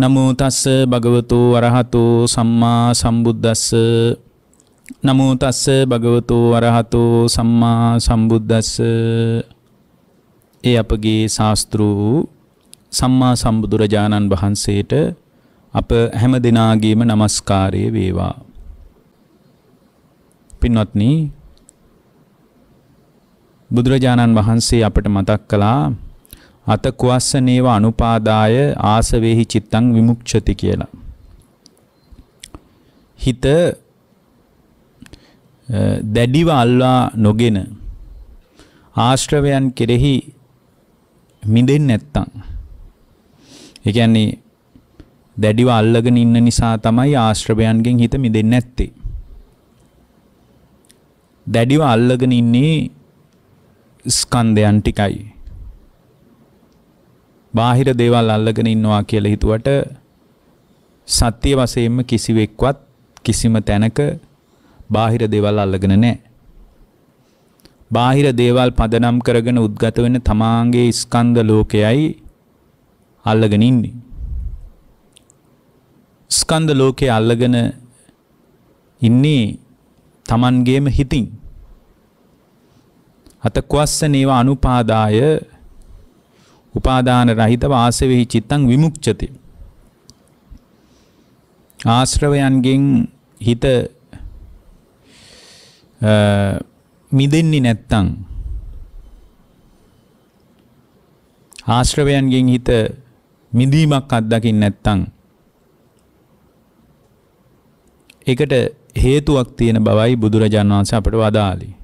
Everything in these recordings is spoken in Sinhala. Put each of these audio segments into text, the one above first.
නමෝ තස්ස භගවතු වරහතු සම්මා සම්බුද්දස්ස නමෝ තස්ස භගවතු වරහතු සම්මා සම්බුද්දස්ස ඒ අපගේ ශාස්ත්‍රු සම්මා සම්බුදුරජාණන් වහන්සේට අප හැම දෙනාගේම নমස්කාරය වේවා පින්වත්නි බුදුරජාණන් වහන්සේ අපට මතක් කළා අත කුවස්ස නේව අනුපාදාය ආසවේහි චිත්තං විමුක්ෂති කියලා. හිත දැඩිව අල්වා නොගෙන ආශ්‍රවයන් කෙරෙහි මිදෙන්නේ නැත්තම් ඒ කියන්නේ දැඩිව අල්ලගෙන ඉන්න නිසා තමයි ආශ්‍රවයන්ගෙන් හිත මිදෙන්නේ නැත්තේ. දැඩිව අල්ලගෙන ඉන්නේ ස්කන්ධයන් ටිකයි. බාහිර දේවල් අල්ලගෙන ඉන්නවා කියලා හිතුවට සත්‍ය වශයෙන්ම කිසිවෙක්වත් කිසිම තැනක බාහිර දේවල් අල්ලගෙන නැහැ. බාහිර දේවල් පදනම් කරගෙන උද්ගත වෙන තමාගේ ස්කන්ධ ලෝකයයි අල්ලගෙන ඉන්නේ. ස්කන්ධ ලෝකේ අල්ලගෙන ඉන්නේ Tamanගේම හිතින්. අතක්වස්ස නේව අනුපාදාය උපාදාන රහිතව ආසවෙහි චිත්තං විමුක්්චති. ආශ්‍රවයන්ගෙන් හිත මිදෙන්නේ නැත්තං ආශ්‍රවයන්ගෙන් හිත මිදීමක් අත්දකින් නැත්තං එකට හේතුවක් තියෙන බවයි බුදුරජාණන් වහන්සේ අපට වදාළේ.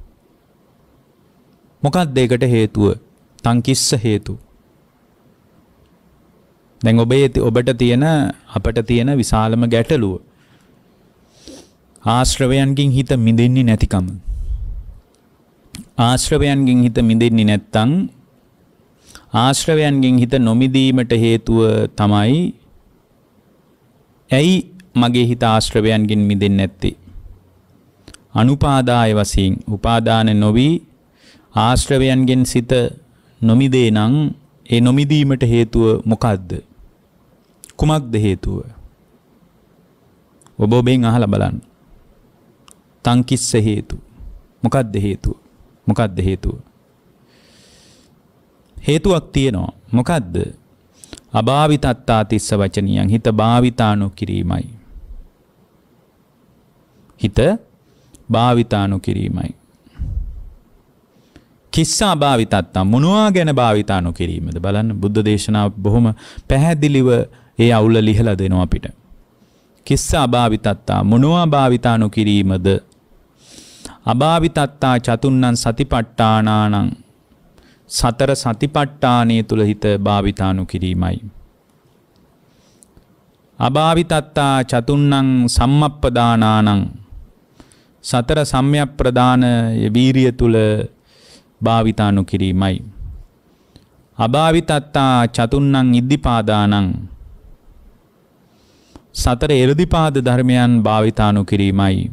මොකක්ද ඒකට හේතුව? තංකිස්ස හේතු. දැන් ඔබේ ඔබට තියෙන අපට තියෙන විශාලම ගැටලුව ආශ්‍රවයන්ගෙන් හිත මිදෙන්නේ නැතිකම ආශ්‍රවයන්ගෙන් හිත මිදෙන්නේ නැත්තම් ආශ්‍රවයන්ගෙන් හිත නොමිදීමට හේතුව තමයි ඇයි මගේ හිත ආශ්‍රවයන්ගෙන් මිදෙන්නේ නැත්තේ අනුපාදාය වශයෙන් උපාදාන නොවි ආශ්‍රවයන්ගෙන් සිත නොමිදේ නම් ඒ නොමිදීමට හේතුව මොකද්ද කුමක්ද හේතුව? ඔබ ඔබෙන් අහලා බලන්න. තංකිස්ස හේතු. මොකක්ද හේතුව? මොකක්ද හේතුව? හේතුවක් තියෙනවා. මොකක්ද? අභාවිතත්තා තිස්ස වචනියන් හිත භාවිතානු කිරීමයි. හිත භාවිතානු කිරීමයි. කිස්සා භාවිතත්තා මොනවා ගැන භාවිතානු කිරීමද බලන්න බුද්ධ දේශනාව බොහොම පැහැදිලිව ඒ අවුල ලිහලා දෙනවා අපිට. කිස්ස අභාවිතත්තා මොනවා භාවිතා නොකිරීමද අභාවිතත්තා චතුන්නන් සතිපට්ඨානානං සතර සතිපට්ඨානයේ තුල හිත භාවිතා නොකිරීමයි. අභාවිතත්තා චතුන්නං සම්මප්පදානානං සතර සම්‍යක් ප්‍රදාන වීරිය තුල භාවිතා නොකිරීමයි. අභාවිතත්තා චතුන්නං ඉද්ධිපාදානං සතර එරදිපාද ධර්මයන් භාවිතානු කිරීමයි.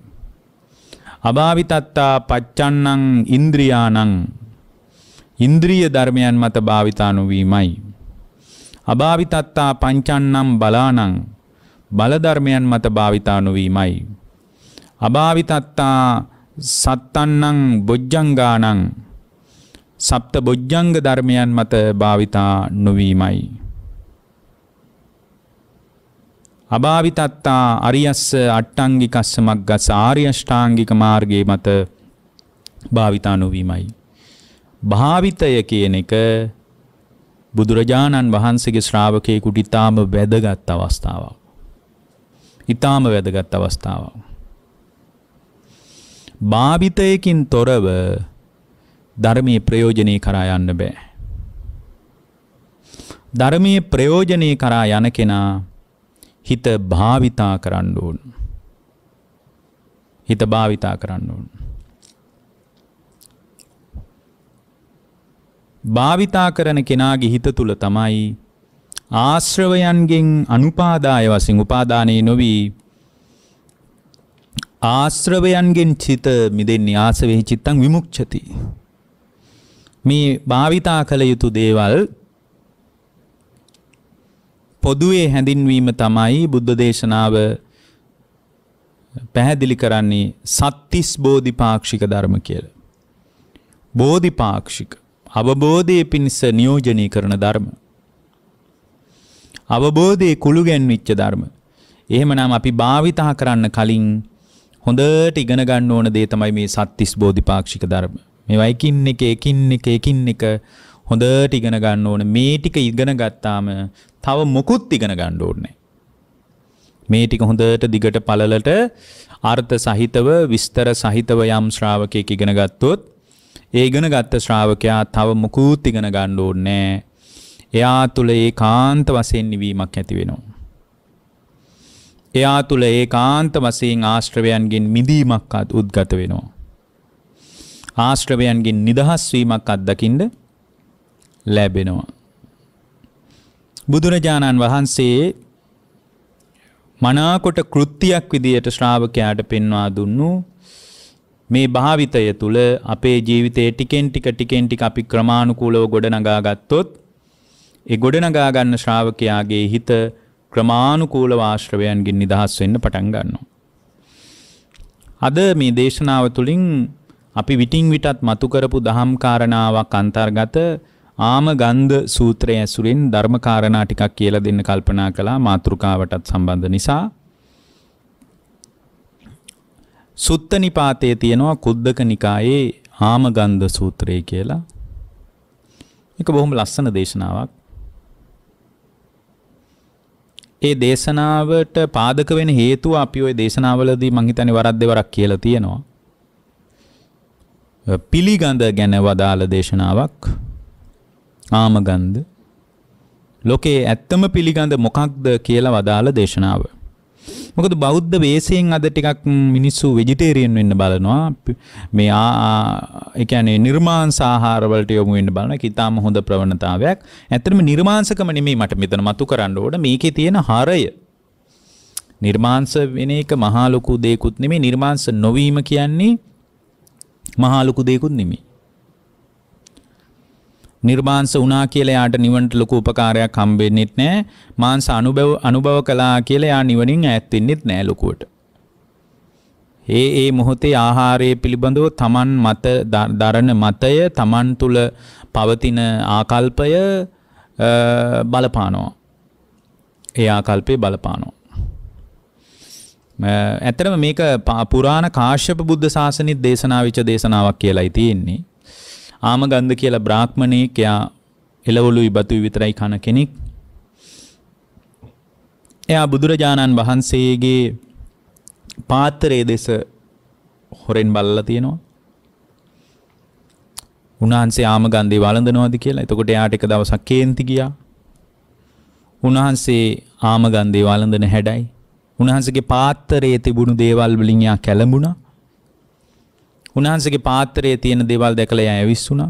අභාවිතත්තා පච්චන්නං ඉන්ද්‍රියානං ඉන්ද්‍රිය ධර්මයන් මත භාවිතානු වීමයි. අභාවිතත්තා පංචන්නම් බලානං බලධර්මයන් මත භාවිතානු වීමයි. අභාවිතත්තා සත්තන්නං බොජ්ජංගානං සප්ත බොජ්ජංග ධර්මයන් මත භාවිතා නොවීමයි. අභාවිතත්තා අරියස්ස අට්ටංගිකස්ස මග්ගස ආර්යෂ්ඨාංගික මාර්ගයේ මත භාවිතා නොවීමයි. භාවිතය කියන එක බුදුරජාණන් වහන්සේගේ ශ්‍රාවකයෙකුට ඉතාම වැදගත් අවස්ථාවක්. ඉතාම වැදගත් අවස්ථාවක්. භාවිතයකින් තොරව ධර්මයේ ප්‍රයෝජනය කරා යන්න බෑ. ධර්මයේ ප්‍රයෝජනය කරා යන කෙනා හිත භාවිතා කරන්න ඕන. හිත භාවිතා කරන්න ඕන. භාවිතා කරන කෙනාගේ හිත තුළ තමයි ආශ්‍රවයන්ගෙන් අනුපාදාය වසින් උපාදානයේ නොවී ආශ්‍රවයන්ගෙන් චිත මිදෙන්නේ ආසවෙහි චිත්තං විමුක්්චති. මේ භාවිතා කළ යුතු දේවල් පොදුවේ හැඳින්වීම තමයි බුද්ධ දේශනාව පැහැදිලි කරන්නේ සත්තිස් බෝධිපාක්ෂික ධර්ම කියලා. බෝධිපාක්ෂික අවබෝධයේ පිණිස නියෝජනය කරන ධර්ම. අවබෝධයේ කුළු ගැන්විච්ච ධර්ම. එහෙමනම් අපි භාවිතා කරන්න කලින් හොඳට ඉගෙන ගන්න ඕන දේ තමයි මේ සත්තිස් බෝධිපාක්ෂික ධර්ම. මේවා එකින් එක එකින් එක එකින් එක හොඳට ඉගෙන ගන්න ඕන. මේ ටික ඉගෙන ගත්තාම තව මොකුත් ඉගෙන ගන්න ඕනේ. මේ ටික හොඳට දිගට පළලට අර්ථ සහිතව විස්තර සහිතව යම් ශ්‍රාවකයෙක් ඉගෙන ගත්තොත් ඒ ඉගෙන ගත්ත ශ්‍රාවකයා තව මොකුත් ඉගෙන ගන්න ඕනේ. එයා තුල ඒකාන්ත වශයෙන් නිවීමක් ඇති වෙනවා. එයා තුල ඒකාන්ත වශයෙන් ආශ්‍රවයන්ගෙන් මිදීමක් උද්ගත වෙනවා. ආශ්‍රවයන්ගෙන් නිදහස් වීමක් අත්දකින්න ලැබෙනවා. බුදුරජාණන් වහන්සේ මනාකොට කෘත්තියක් විදියට ශ්‍රාවකයාට පෙන්වා දුන්නු මේ භාවිතය තුළ අපේ ජීවිතයේ ටිකෙන් ටික ටිකෙන් ටික අපි ක්‍රමානුකූලව ගොඩනගා ගත්තොත් ඒ ගොඩනගා ගන්න ශ්‍රාවකයාගේ හිත ක්‍රමානුකූලව ආශ්‍රවයන්ගෙන් නිදහස් වෙන්න පටන් ගන්නවා. අද මේ දේශනාව තුළින් අපි විටින් විටත් මතු කරපු දහම් කාරණාවක් අන්තර්ගත ආම ගන්ධ සූත්‍රය ඇසුරින් ධර්මකාරණා ටිකක් කියලා දෙන්න කල්පනා කළා මාතෘකාවටත් සම්බන්ධ නිසා. සුත්ත නිපාතයේ තියෙනවා කුද්දක නිකායේ ආම ගන්ධ සූත්‍රය කියලා. එක බොහොම ලස්සන දේශනාවක්. ඒ දේශනාවට පාදක වෙන හේතුව අපි ওই දේශනාවලදී මං හිතන්නේ වරක් දෙවරක් කියලා තියෙනවා. පිළිගඳ ගැන වදාළ දේශනාවක් කාමගන්ධ ලෝකේ ඇත්තම පිළිගඳ මොකක්ද කියලා වදාළ දේශනාව. මොකද බෞද්ධ වේශයෙන් අද ටිකක් මිනිස්සු වෙජිටේරියන් වෙන්න බලනවා. මේ ඒ කියන්නේ නිර්මාංශ ආහාර වලට යොමු වෙන්න බලන එක ඊටාම හොඳ ප්‍රවණතාවයක්. ඇත්තටම නිර්මාංශකම නෙමෙයි මට මෙතන මතු කරන්න ඕන මේකේ තියෙන හරය. නිර්මාංශ වෙන එක මහා ලොකු දෙයක්ුත් නෙමෙයි නිර්මාංශ නොවීම කියන්නේ මහා ලොකු දෙයක්ුත් නෙමෙයි. නිර්මාංශ වුණා කියලා යාට නිවනට ලොකු උපකාරයක් හම්බෙන්නෙත් නෑ. මාංශ අනුභව අනුභව කළා කියලා යා නිවනින් ඈත් වෙන්නෙත් නෑ ලොකුවට. ඒ ඒ මොහොතේ ආහාරයේ පිළිබඳව තමන් මත දරන මතය තමන් තුල පවතින ආකල්පය බලපානවා. ඒ ආකල්පේ බලපානවා. ඇත්තටම මේක පුරාණ කාශ්‍යප බුද්ධ ශාසනයේ දේශනා විච දේශනාවක් කියලායි තියෙන්නේ. ආමගන්ධ කියලා බ්‍රාහ්මණයෙක් එයා එළවලු ඉබතු විතරයි කන කෙනෙක්. එයා බුදුරජාණන් වහන්සේගේ පාත්‍රයේ දෙස හොරෙන් බලලා තියෙනවා. උන්වහන්සේ ආමගන්ධේ වළඳනවාද කියලා. එතකොට එයාට එක දවසක් කේන්ති ගියා. උන්වහන්සේ ආමගන්ධේ වළඳන හැඩයි. උන්වහන්සේගේ පාත්‍රයේ තිබුණු දේවල් වලින් එයා කැළඹුණා. උන්හන්සගේ පාත්තරයේ තියෙන දේවල් දැකලා එයා ඇවිස්සුණා.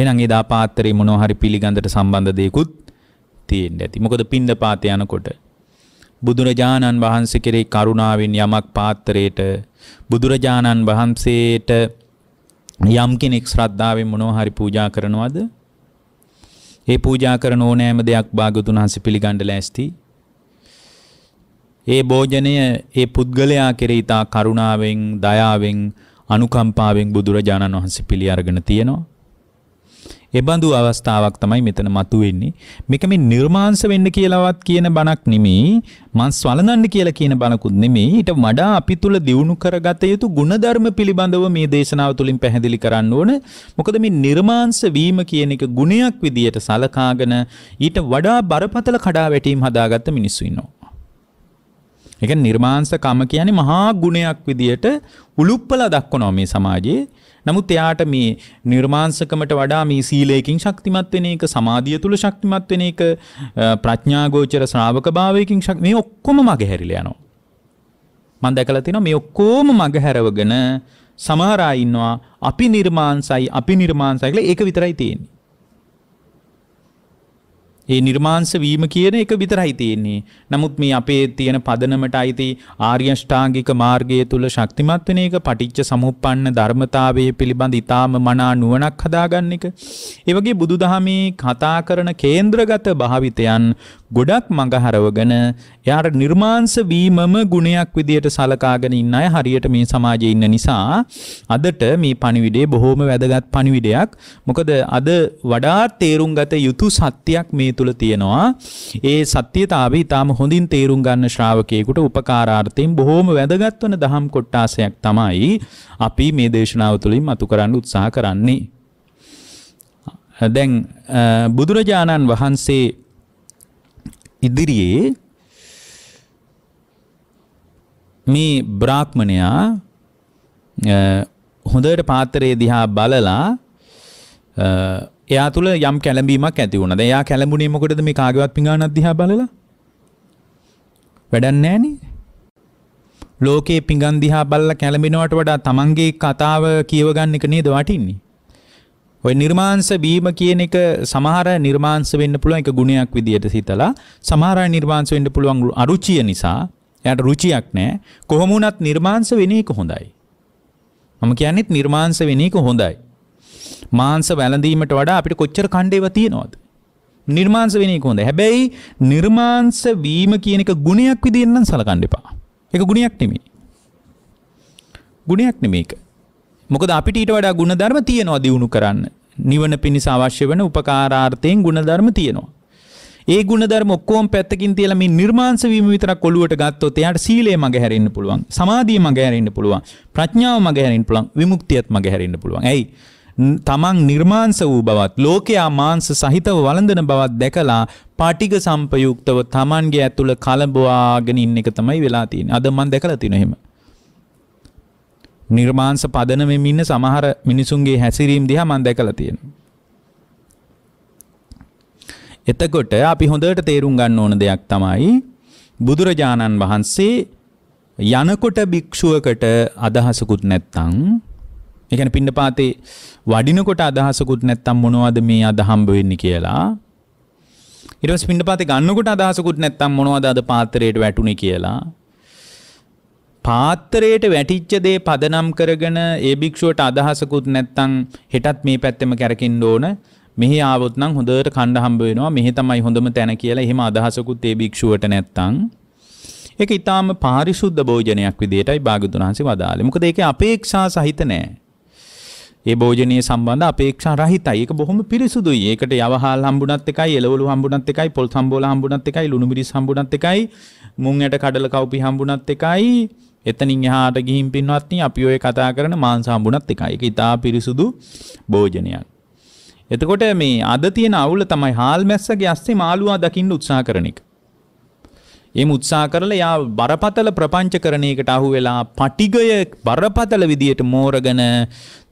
එහෙනම් එදා පාත්තරේ මොනවා හරි පිළිගන්දට සම්බන්ධ දෙයක්ුත් තියෙන්න ඇති. මොකද පින්ඳ පාත යනකොට බුදුරජාණන් වහන්සේ කෙරෙහි කරුණාවෙන් යමක් පාත්‍රයට බුදුරජාණන් වහන්සේට යම් කෙනෙක් ශ්‍රද්ධාවෙන් මොනවා හරි පූජා කරනවද? ඒ පූජා කරන ඕනෑම දෙයක් භාගතුන් වහන්සේ පිළිගන්න ලෑස්ති ඒ භෝජනය ඒ පුද්ගලයා කෙරෙහි තා කරුණාවෙන්, දයාවෙන්, අනුකම්පාවෙන් බුදුරජාණන් වහන්සේ පිළි අරගෙන තියෙනවා. එබඳු අවස්ථාවක් තමයි මෙතන මතුවෙන්නේ. මේක මේ නිර්මාංශ වෙන්න කියලාවත් කියන බණක් නෙමෙයි, මං ස්වලනන්න කියලා කියන බණකුත් නෙමෙයි. ඊට වඩා අපි තුල දියුණු කරගත යුතු ಗುಣධර්ම පිළිබඳව මේ දේශනාව තුලින් පැහැදිලි කරන්න ඕන. මොකද මේ නිර්මාංශ වීම කියන එක ගුණයක් විදියට සලකාගෙන ඊට වඩා බරපතල කඩාවැටීම් හදාගත්ත මිනිස්සු ඉන්නවා. එක නිර්මාංශ කම කියන්නේ මහා ගුණයක් විදියට උලුප්පලා දක්වනවා මේ සමාජයේ. නමුත් එයාට මේ නිර්මාංශකමට වඩා මේ සීලයෙන් ශක්තිමත් වෙන එක, සමාධිය තුල ශක්තිමත් වෙන එක, ප්‍රඥාගෝචර ශ්‍රාවකභාවයකින් මේ ඔක්කොම මගේ හැරිලා යනවා. මම දැකලා තියෙනවා මේ ඔක්කොම මගේ හැරවගෙන සමහර අය ඉන්නවා අපි නිර්මාංශයි අපි නිර්මාංශයි කියලා ඒක විතරයි තියෙන්නේ. ඒ නිර්මාංශ වීම කියන එක විතරයි තියෙන්නේ. නමුත් මේ අපේ තියෙන පදනමට අයිති ආර්ය ශ්‍රාංගික මාර්ගය තුල ශක්තිමත් වෙන එක පටිච්ච සමුප්පන්න ධර්මතාවයේ පිළිබඳ ඊටාම මනා නුවණක් හදාගන්න එක. ඒ වගේ බුදුදහමේ කතා කරන කේන්ද්‍රගත භාවිතයන් ගොඩක් මඟහරවගෙන එයාට නිර්මාංශ වීමම ගුණයක් විදියට සලකාගෙන ඉන්න අය හරියට මේ සමාජයේ ඉන්න නිසා අදට මේ පණිවිඩේ බොහොම වැදගත් පණිවිඩයක්. මොකද අද වඩාත් තේරුම් ගත යුතු සත්‍යයක් මේ තුල තියෙනවා. ඒ සත්‍යතාවය ඊටාම හොඳින් තේරුම් ගන්න ශ්‍රාවකයෙකුට උපකාරාර්ථයෙන් බොහොම වැදගත් වන දහම් කොටාසයක් තමයි අපි මේ දේශනාව තුළින් මතු කරන්න උත්සාහ කරන්නේ. දැන් බුදුරජාණන් වහන්සේ ඉදිරියේ මේ බ්‍රාහ්මණයා හොඳට පාත්‍රයේ දිහා බලලා එයා තුළ යම් කැළඹීමක් ඇති වුණා. දැන් එයා කැළඹුණේ මොකටද මේ කාගේවත් පිඟානක් දිහා බලලා? වැඩක් නැහනේ. ලෝකේ පිඟන් දිහා බලලා කැළඹෙනවට වඩා තමන්ගේ කතාව කියව ගන්න එක නේද වටින්නේ? ඔය නිර්මාංශ වීම කියන එක සමහර නිර්මාංශ වෙන්න පුළුවන් එක ගුණයක් විදියට හිතලා සමහර අය නිර්මාංශ වෙන්න පුළුවන් අරුචිය නිසා එයාට රුචියක් නැහැ කොහොම වුණත් නිර්මාංශ වෙන එක හොඳයි මම කියන්නේත් නිර්මාංශ වෙන එක හොඳයි මාංශ වැළඳීමට වඩා අපිට කොච්චර කණ්ඩේව තියෙනවද නිර්මාංශ වෙන එක හොඳයි හැබැයි නිර්මාංශ වීම කියන එක ගුණයක් විදිහෙන් නම් සලකන්න එපා ඒක ගුණයක් නෙමෙයි ගුණයක් නෙමෙයි ඒක මොකද අපිට ඊට වඩා ಗುಣධර්ම තියෙනවා දිනු කරන්න. නිවන පිණිස අවශ්‍ය වෙන උපකාරාර්ථයෙන් ಗುಣධර්ම තියෙනවා. ඒ ಗುಣධර්ම ඔක්කොම පැත්තකින් තියලා මේ නිර්මාංශ වීම විතරක් ඔළුවට ගත්තොත් එයාට සීලය මග හැරෙන්න පුළුවන්. සමාධිය මග හැරෙන්න පුළුවන්. ප්‍රඥාව මග හැරෙන්න පුළුවන්. විමුක්තියත් මග හැරෙන්න පුළුවන්. ඇයි? තමන් නිර්මාංශ වූ බවත් ලෝකයා මාංශ සහිතව වළඳන බවත් දැකලා පාටික සම්පයුක්තව තමන්ගේ ඇතුළ කලබවාගෙන ඉන්න එක තමයි වෙලා තියෙන්නේ. අද මම දැකලා තියෙන එහෙම. නිර්මාංශ පදනමින් ඉන්න සමහර මිනිසුන්ගේ හැසිරීම් දිහා මම දැකලා තියෙනවා. එතකොට අපි හොඳට තේරුම් ගන්න ඕන දෙයක් තමයි බුදුරජාණන් වහන්සේ යනකොට භික්ෂුවකට අදහසකුත් නැත්තම් ඒ කියන්නේ පින්නපාතේ වඩිනකොට අදහසකුත් නැත්තම් මොනවද මේ අදහම්බ වෙන්නේ කියලා ඊට පස්සේ පින්නපාතේ ගන්නකොට අදහසකුත් නැත්තම් මොනවද අද පාත්‍රයට වැටුනේ කියලා පාත්තරයට වැටිච්ච දේ පදනම් කරගෙන ඒ භික්ෂුවට අදහසකුත් නැත්තම් හෙටත් මේ පැත්තෙම කැරකෙන්න ඕන මෙහි ආවොත් නම් හොඳට කණ්ඩ හම්බ වෙනවා මෙහි තමයි හොඳම තැන කියලා එහෙම අදහසකුත් ඒ භික්ෂුවට නැත්තම් ඒක ඊටාම පාරිශුද්ධ භෝජනයක් විදියටයි භාගතුන් වහන්සේ වදාළේ. මොකද ඒකේ අපේක්ෂා සහිත නෑ. ඒ භෝජනීය සම්බන්ධ අපේක්ෂා රහිතයි. ඒක බොහොම පිරිසුදුයි. ඒකට යවහාල් හම්බුණත් එකයි, එළවලු හම්බුණත් එකයි, පොල් සම්බෝල හම්බුණත් එකයි, ලුණු මිරිස් හම්බුණත් එකයි, මුං ඇට කඩල කව්පි හම්බුණත් එකයි, එතනින් එහාට ගිහින් පින්වත්නි අපි ඔය කතා කරන මාංශ හම්බුණත් එකයි. ඒක ඉතා පිරිසුදු භෝජනයක්. එතකොට මේ අද තියෙන අවුල තමයි හාල් මැස්සගේ ඇස්සේ මාළුවා දකින්න උත්සාහ කරන එක. එම් උත්සාහ කරලා යා බරපතල ප්‍රපංචකරණයකට අහු වෙලා පටිගය බරපතල විදියට මෝරගෙන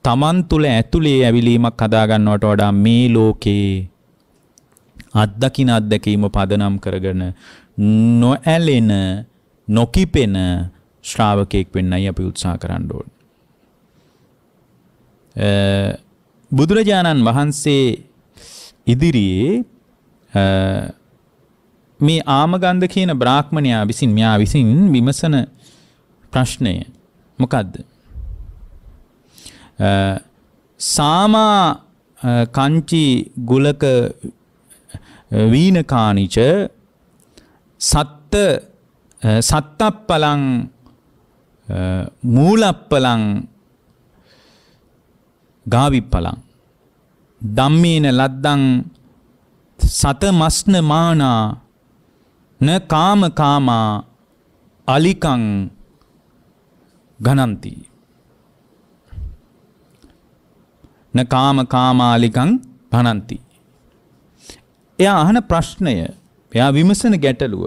තමන් තුළ ඇතුලේ ඇවිලීමක් හදාගන්නවට වඩා මේ ලෝකේ අත්දකින අත්දැකීම පදනම් කරගෙන නොඇලෙන නොකිපෙන ශ්‍රාවකයෙක් වෙන්නයි අපි උත්සාහ කරන්න ඕන. බුදුරජාණන් වහන්සේ ඉදිරියේ මේ ආමගන්ධ කියන බ්‍රාහ්මණයා විසින් මෙයා විසින් විමසන ප්‍රශ්නය මොකද්ද? සාමා කංචි ගුලක වීනකානිච සත්ත සත්තප්පලං மூலப்பலங் ගාවිප්පලං. දම්මීන ලද්දං සත මස්න මානා න කාමකාමා අලිකං ගනන්ති. න කාමකාමාලිකං පනන්ති. එයා අහන ප්‍රශ්නය එයා විමසන ගැටලුව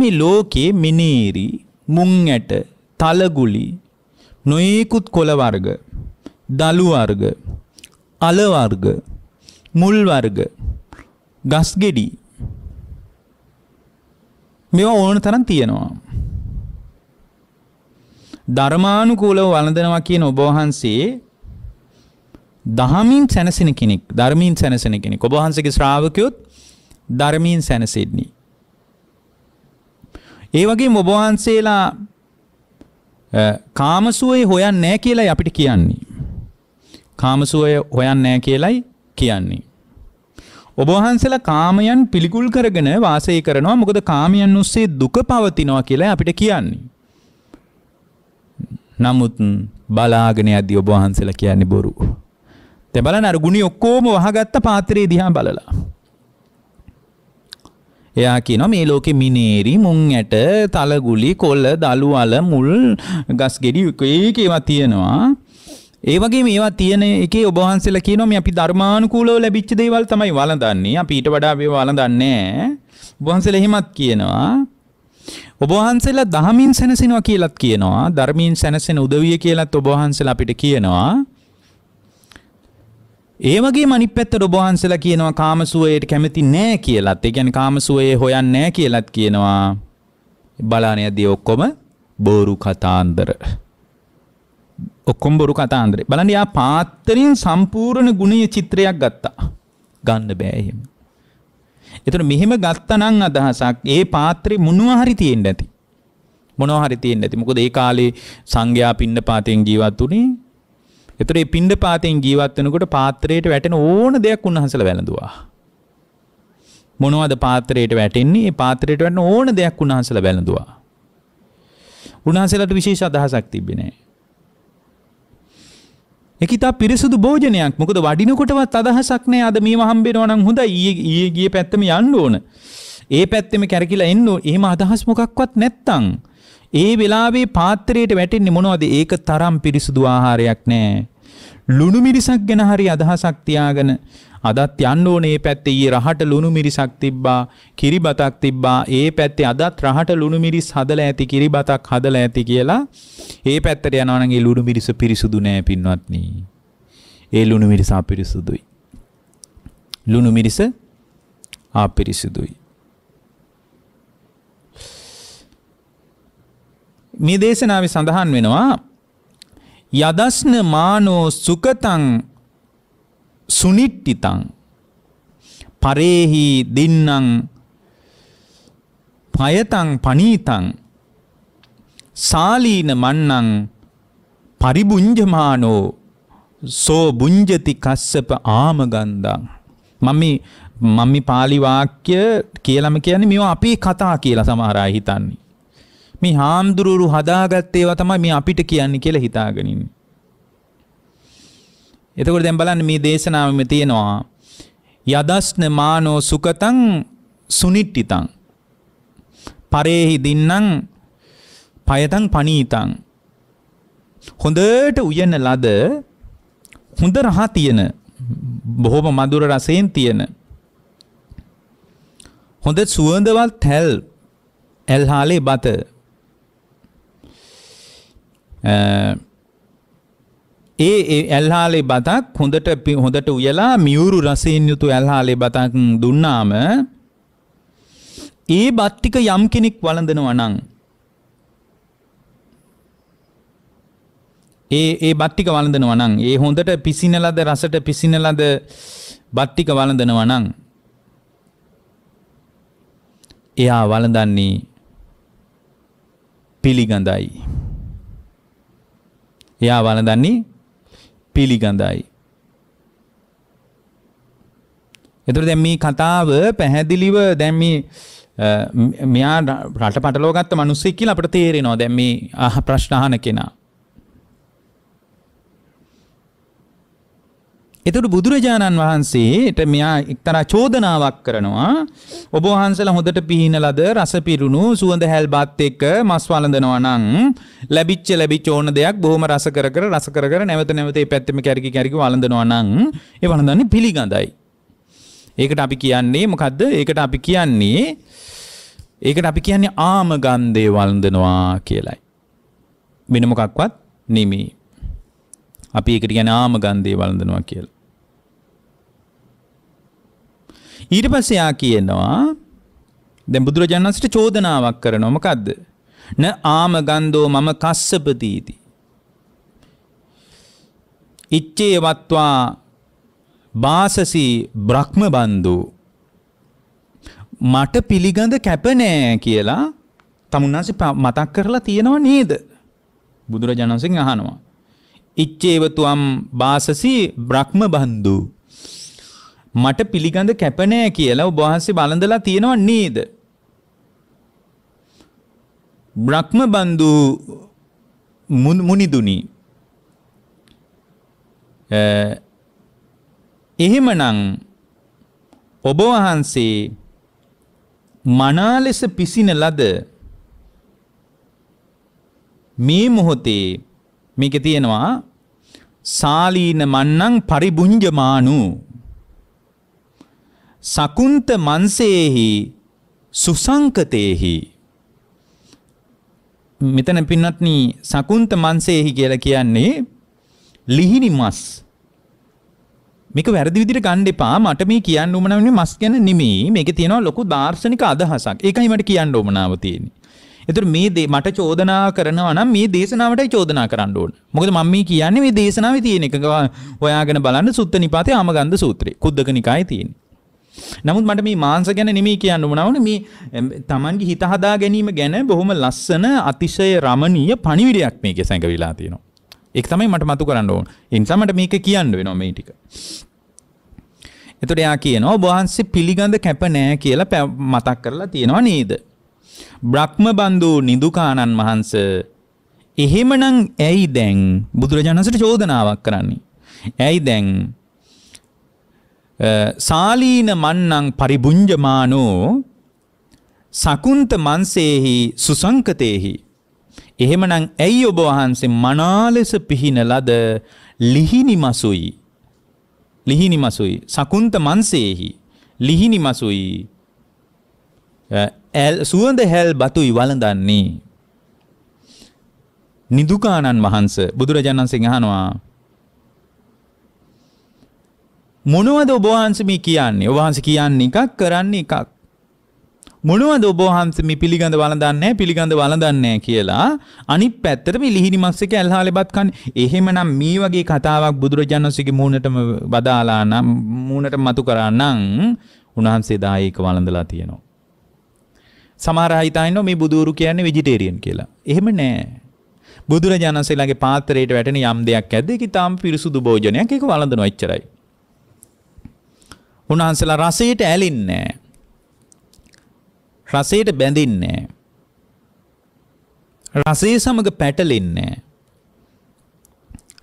මේ ලෝකයේ මිනීරි, මුං ඇට, තලගුලි, නොයෙකුත් කොළ වර්ග, දලු වර්ග, අල වර්ග, මුල් වර්ග, ගස් ගෙඩි මේවා ඕන තරම් තියෙනවා. ධර්මානුකූලව වළඳනවා කියන ඔබ වහන්සේ දහමින් සැනසෙන කෙනෙක් ධර්මයෙන් සැනසෙන කෙනෙක් ඔබ වහන්සේගේ ශ්‍රාවකයොත් ධර්මයෙන් සැනසෙන්නේ ඒ වගේ ඔබවහන්සේලා කාමසුවය හොයන් නෑ කියලයි අපිට කියන්නේ. කාමසුවය හොයන් නෑ කියලයි කියන්නේ. ඔබවහන්සලා කාමයන් පිළිකුල් කරගෙන වාසය කරනවා මොකද කාමයන් උස්සේ දුක පවතිනවා කියලා අපිට කියන්නේ. නමුත් බලාගෙන යද්දී ඔබ වහන්සලා කියන්නේ බොරු. දැන් බලන්න අර ගුණි ඔක්කොම වහගත්ත පාත්‍රයේ දිහා බලලා. එයා කියනවා මේ ලෝකෙ මිනේරි මුං ඇට තලගුලි කොළ දලු අල මුල් ගස් ගෙඩි ඒක ඒවා තියෙනවා ඒ වගේ මේවා තියෙන එකේ ඔබ වහන්සේලා කියනවා මේ අපි ධර්මානුකූලව ලැබිච්ච දේවල් තමයි වළඳන්නේ අපි ඊට වඩා මේවා වළඳන්නේ ඔබ වහන්සේලා එහෙමත් කියනවා ඔබ වහන්සේලා දහමින් සැනසෙනවා කියලත් කියනවා ධර්මයෙන් සැනසෙන උදවිය කියලත් ඔබ වහන්සේලා අපිට කියනවා ඒවගේ මනි පැත්ත ඔබහන්සලා කියනවා කාමසුවයට කැමති නෑ කියලත් ඒ ගැන කාමසුවයේ හොයන් නෑ කියලත් කියනවා බලානයදී ඔක්කොම බෝරු කතාන්දර. ඔක්කොම් බොරු කතාන්දරේ බලන්න යා පාත්තරින් සම්පූර්ණ ගුණීය චිත්‍රයක් ගත්තා. ගන්න බෑ එහෙම. එතන මෙහෙම ගත්තනම් අදහසක් ඒ පාත්‍රේ මොනවා හරි තියෙන්න ඇති. මොනවා හරි තියෙන්න ඇති. මොකද ඒ කාලේ සංඝයා පින්න පාතෙන් ජීවත් වුණේ එතකොට මේ පින්ඩ පාතෙන් ජීවත් වෙනකොට පාත්‍රයට වැටෙන ඕන දෙයක් උන්වහන්සේලා වැළඳුවා. මොනවද පාත්‍රයට වැටෙන්නේ? මේ පාත්‍රයට වැටෙන ඕන දෙයක් උන්වහන්සේලා වැළඳුවා. උන්වහන්සේලාට විශේෂ අදහසක් තිබ්බේ නැහැ. ඒක ඉතා පිරිසුදු භෝජනයක්. මොකද වඩිනකොටවත් අදහසක් නැහැ. අද මේව හම්බෙනවා නම් හොඳයි. ඊයේ ඊයේ ගිය පැත්තම යන්න ඕන. ඒ පැත්තෙම කැරකිලා එන්න ඕන. එහෙම අදහස් මොකක්වත් නැත්තම් ඒ වෙලාවේ පාත්‍රයට වැටෙන්නේ මොනවද? ඒක තරම් පිරිසුදු ආහාරයක් නෑ. ලුණු මිරිසක් ගැන හරි අදහසක් තියාගෙන අදත් යන්න ඕනේ මේ පැත්තේ ඊ රහට ලුණු මිරිසක් තිබ්බා කිරිබතක් තිබ්බා ඒ පැත්තේ අදත් රහට ලුණු මිරිස් හදලා ඇති කිරිබතක් හදලා ඇති කියලා ඒ පැත්තට යනවා නම් ඒ ලුණු මිරිස පිරිසුදු නෑ පින්වත්නි ඒ ලුණු මිරිස අපිරිසුදුයි ලුණු මිරිස අපිරිසුදුයි මේ දේශනාව සඳහන් වෙනවා යදස්න මානෝ සුකතං සුනිට්ටිතං පරේහි දින්නම් පයතං පනීතං සාලීන මන්නං පරිබුංජමානෝ සෝ බුංජති කස්සප ආමගන්දා මම මම පාලි වාක්‍ය කියලාම කියන්නේ මේවා අපේ කතා කියලා සමහර අය හිතන්නේ මේ හාමුදුරුවරු හදාගත්තේවා තමයි මේ අපිට කියන්නේ කියලා හිතාගෙන ඉන්නේ. එතකොට දැන් බලන්න මේ දේශනාවෙම තියෙනවා යදස්න මානෝ සුකතං සුනිට්ඨිතං පරේහි දින්නම් පයතං පනීතං හොඳට උයන ලද හොඳ රහ තියෙන බොහොම මధుර රසයෙන් තියෙන හොඳ සුවඳවත් තැල් ඇල්හාලේ බත ඒ ඒ ඇල්හාලේ බතක් හොඳට හොඳට උයලා මියුරු රසයෙන් යුතු ඇල්හාලේ බතක් දුන්නාම ඒ බත් ටික යම් කෙනෙක් වළඳනවා නම් ඒ ඒ බත් ටික වළඳනවා නම් ඒ හොඳට පිසින ලද රසට පිසින ලද බත් ටික වළඳනවා නම් එයා වළඳන්නේ පිළිගඳයි එයා වළඳන්නේ පිළිගඳයි. එතකොට දැන් මේ කතාව පැහැදිලිව දැන් මේ මෙයා රට පටලවා ගත්ත මිනිස්සෙක් කියලා අපිට තේරෙනවා. දැන් මේ ප්‍රශ්න අහන කෙනා. එතකොට බුදුරජාණන් වහන්සේට මෙයා එක්තරා චෝදනාවක් කරනවා. ඔබ වහන්සලා හොඳට පිහින ලද රසපිරුණු සුවඳ හැල්බත් එක්ක මස් වළඳනවා නම් ලැබිච්ච ලැබිච්ච ඕන දෙයක් බොහොම රස කර කර රස කර කර නැවත නැවත ඒ පැත්තෙම කැරකි කැරකි වළඳනවා නම් ඒ වළඳන්නේ පිළිගඳයි. ඒකට අපි කියන්නේ මොකද්ද? ඒකට අපි කියන්නේ ඒකට අපි කියන්නේ ආමගන්ධය වළඳනවා කියලයි. වෙන මොකක්වත් නෙමෙයි. අපි ඒකට කියන්නේ ආමගන්ධය වළඳනවා කියලා. ඊට පස්සේ යා කියනවා දැන් බුදුරජාණන් වහන්සේට චෝදනාවක් කරනවා මොකද්ද? න ආම ගන්ධෝ මම කස්සපදීති. ඉච්ඡේ වත්වා වාසසි බ්‍රහ්මබන්දු මට පිළිගඳ කැප නෑ කියලා තමුන්නාසේ මතක් කරලා තියෙනව නේද? බුදුරජාණන් වහන්සේ අහනවා. ඉච්ඡේවතුම් වාසසි බ්‍රහ්මබන්දු මට පිළිගඳ කැපනෑ කියලා ඔබහන්සේ බලඳලා තියෙනව නේද. බ්‍රහ්ම බන්දු මුනිදුනි එහෙමනම් ඔබ වහන්සේ මනා ලෙස පිසින ලද මේ මොහොතේ මේක තියෙනවා සාලීන මන්නං පරිබුංජමානු සකුන්ත මන්සේහි සුසංකතේහි මෙතන පින්නත්න සකුන්ත මන්සේහි කියල කියන්නේ ලිහිනි මස් මේක වැරදි විදිහට ගන්න එපා මට මේ කියන්න උමනාව නෙමෙයි මස් ගැන නෙමෙයි මේකේ තියෙනවා ලොකු දාර්ශනික අදහසක් ඒකයි මට කියන්න උමනාව තියෙන්නේ ඒතර මේ මට චෝදනා කරනවා නම් මේ දේශනාවටයි චෝදනා කරන්න ඕන මොකද මම මේ කියන්නේ මේ දේශනාවේ තියෙන එක හොයාගෙන බලන්න සුත්ත නිපාතේ ආමගන්ධ සූත්‍රේ කුද්දක නිකායේ තියෙන්නේ නමුත් මට මේ මාංශ ගැන නෙමෙයි කියන්න ඕනවනේ මේ Tamange හිත හදා ගැනීම ගැන බොහොම ලස්සන අතිශය රමණීය පණිවිඩයක් මේකේ සැඟවිලා තියෙනවා. ඒක තමයි මට මතු කරන්න ඕන. ඒ නිසා මට මේක කියන්න වෙනවා මේ ටික. එතකොට එයා කියනවා ඔබ වහන්සේ පිළිගඳ කැප නෑ කියලා මතක් කරලා තියෙනවා නේද? බ්‍රහ්ම බන්දු නිදුකානන් මහන්ස එහෙමනම් ඇයි දැන් බුදුරජාණන්සට චෝදනාවක් කරන්නේ? ඇයි දැන් සාලීන මන්නං පරිබුංජමානෝ සකුන්ත මන්සේහි සුසංකතේහි. එහෙමනං ඇයි ඔබ වහන්සේ මනාලෙස පිහින ලද ලිහිනි මසුයි. ලිහිනි මසුයි සකුන්ත මන්සේහි ලිහිනි මසුයි සුවඳ හැල් බතුයි වලඳන්නේ. නිදුකාණන් වහන්ස බුදුරජාණන් සිංහනවා මොනවද ඔබවහන්සමි කියන්නේ ඔබහන්ස කියන්නේ එකක් කරන්නේ එකක්. මොනවද ඔබහන්සමි පිළිගඳ වලදන්නේ පිළිගඳ වලදන්නේ කියලා අනිත් පැත්තට මේ ලිහිණි මස් එක ඇල්හා ලෙබත් කන්නේ. එහෙමනම් මේ වගේ කතාවක් බුදුරජාණන් වහන්සේගේ මූණටම වදාලා නම් මූණට මතු කරා නම් උන්වහන්සේ දායක වළඳලා තියෙනවා. සමහර අය හිතනවා මේ බුදුරු කියන්නේ ভেජිටේරියන් කියලා. එහෙම නෑ. බුදුරජාණන්සේලාගේ පාත්‍රයට වැටෙන යම් දෙයක් ඇද්ද ඒක ඊටාම් පිරිසුදු භෝජනයක් ඒක වළඳනවා එච්චරයි. උන්වහන්සේලා රසයට ඇලින්නේ රසයට බැඳින්නේ රසයේ සමග පැටලෙන්නේ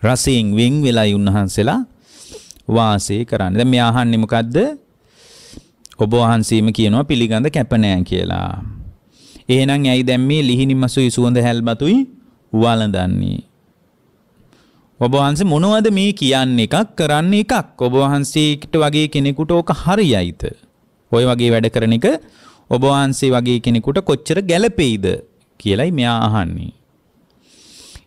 රසයෙන් වෙන් වෙලයි උන්වහන්සේලා වාසය කරන්නේ. දැන් මෙයා අහන්නේ මොකද්ද? ඔබ වහන්සේම කියනවා පිළිගඳ කැප නෑ කියලා. එහෙනම් ඇයි දැන් මේ ලිහිණි මසුයි සුවඳ හැල්බතුයි වළඳන්නේ? ඔබවහන්සේ මොනවද මේ කියන්න එකක් කරන්න එකක් ඔබවහන්සේට වගේ කෙනෙකුට ඕක හරියයිද. ඔය වගේ වැඩ කරන එක ඔබවහන්සේ වගේ කෙනෙකුට කොච්චර ගැලපෙයිද කියලයි මෙයා අහන්නේ.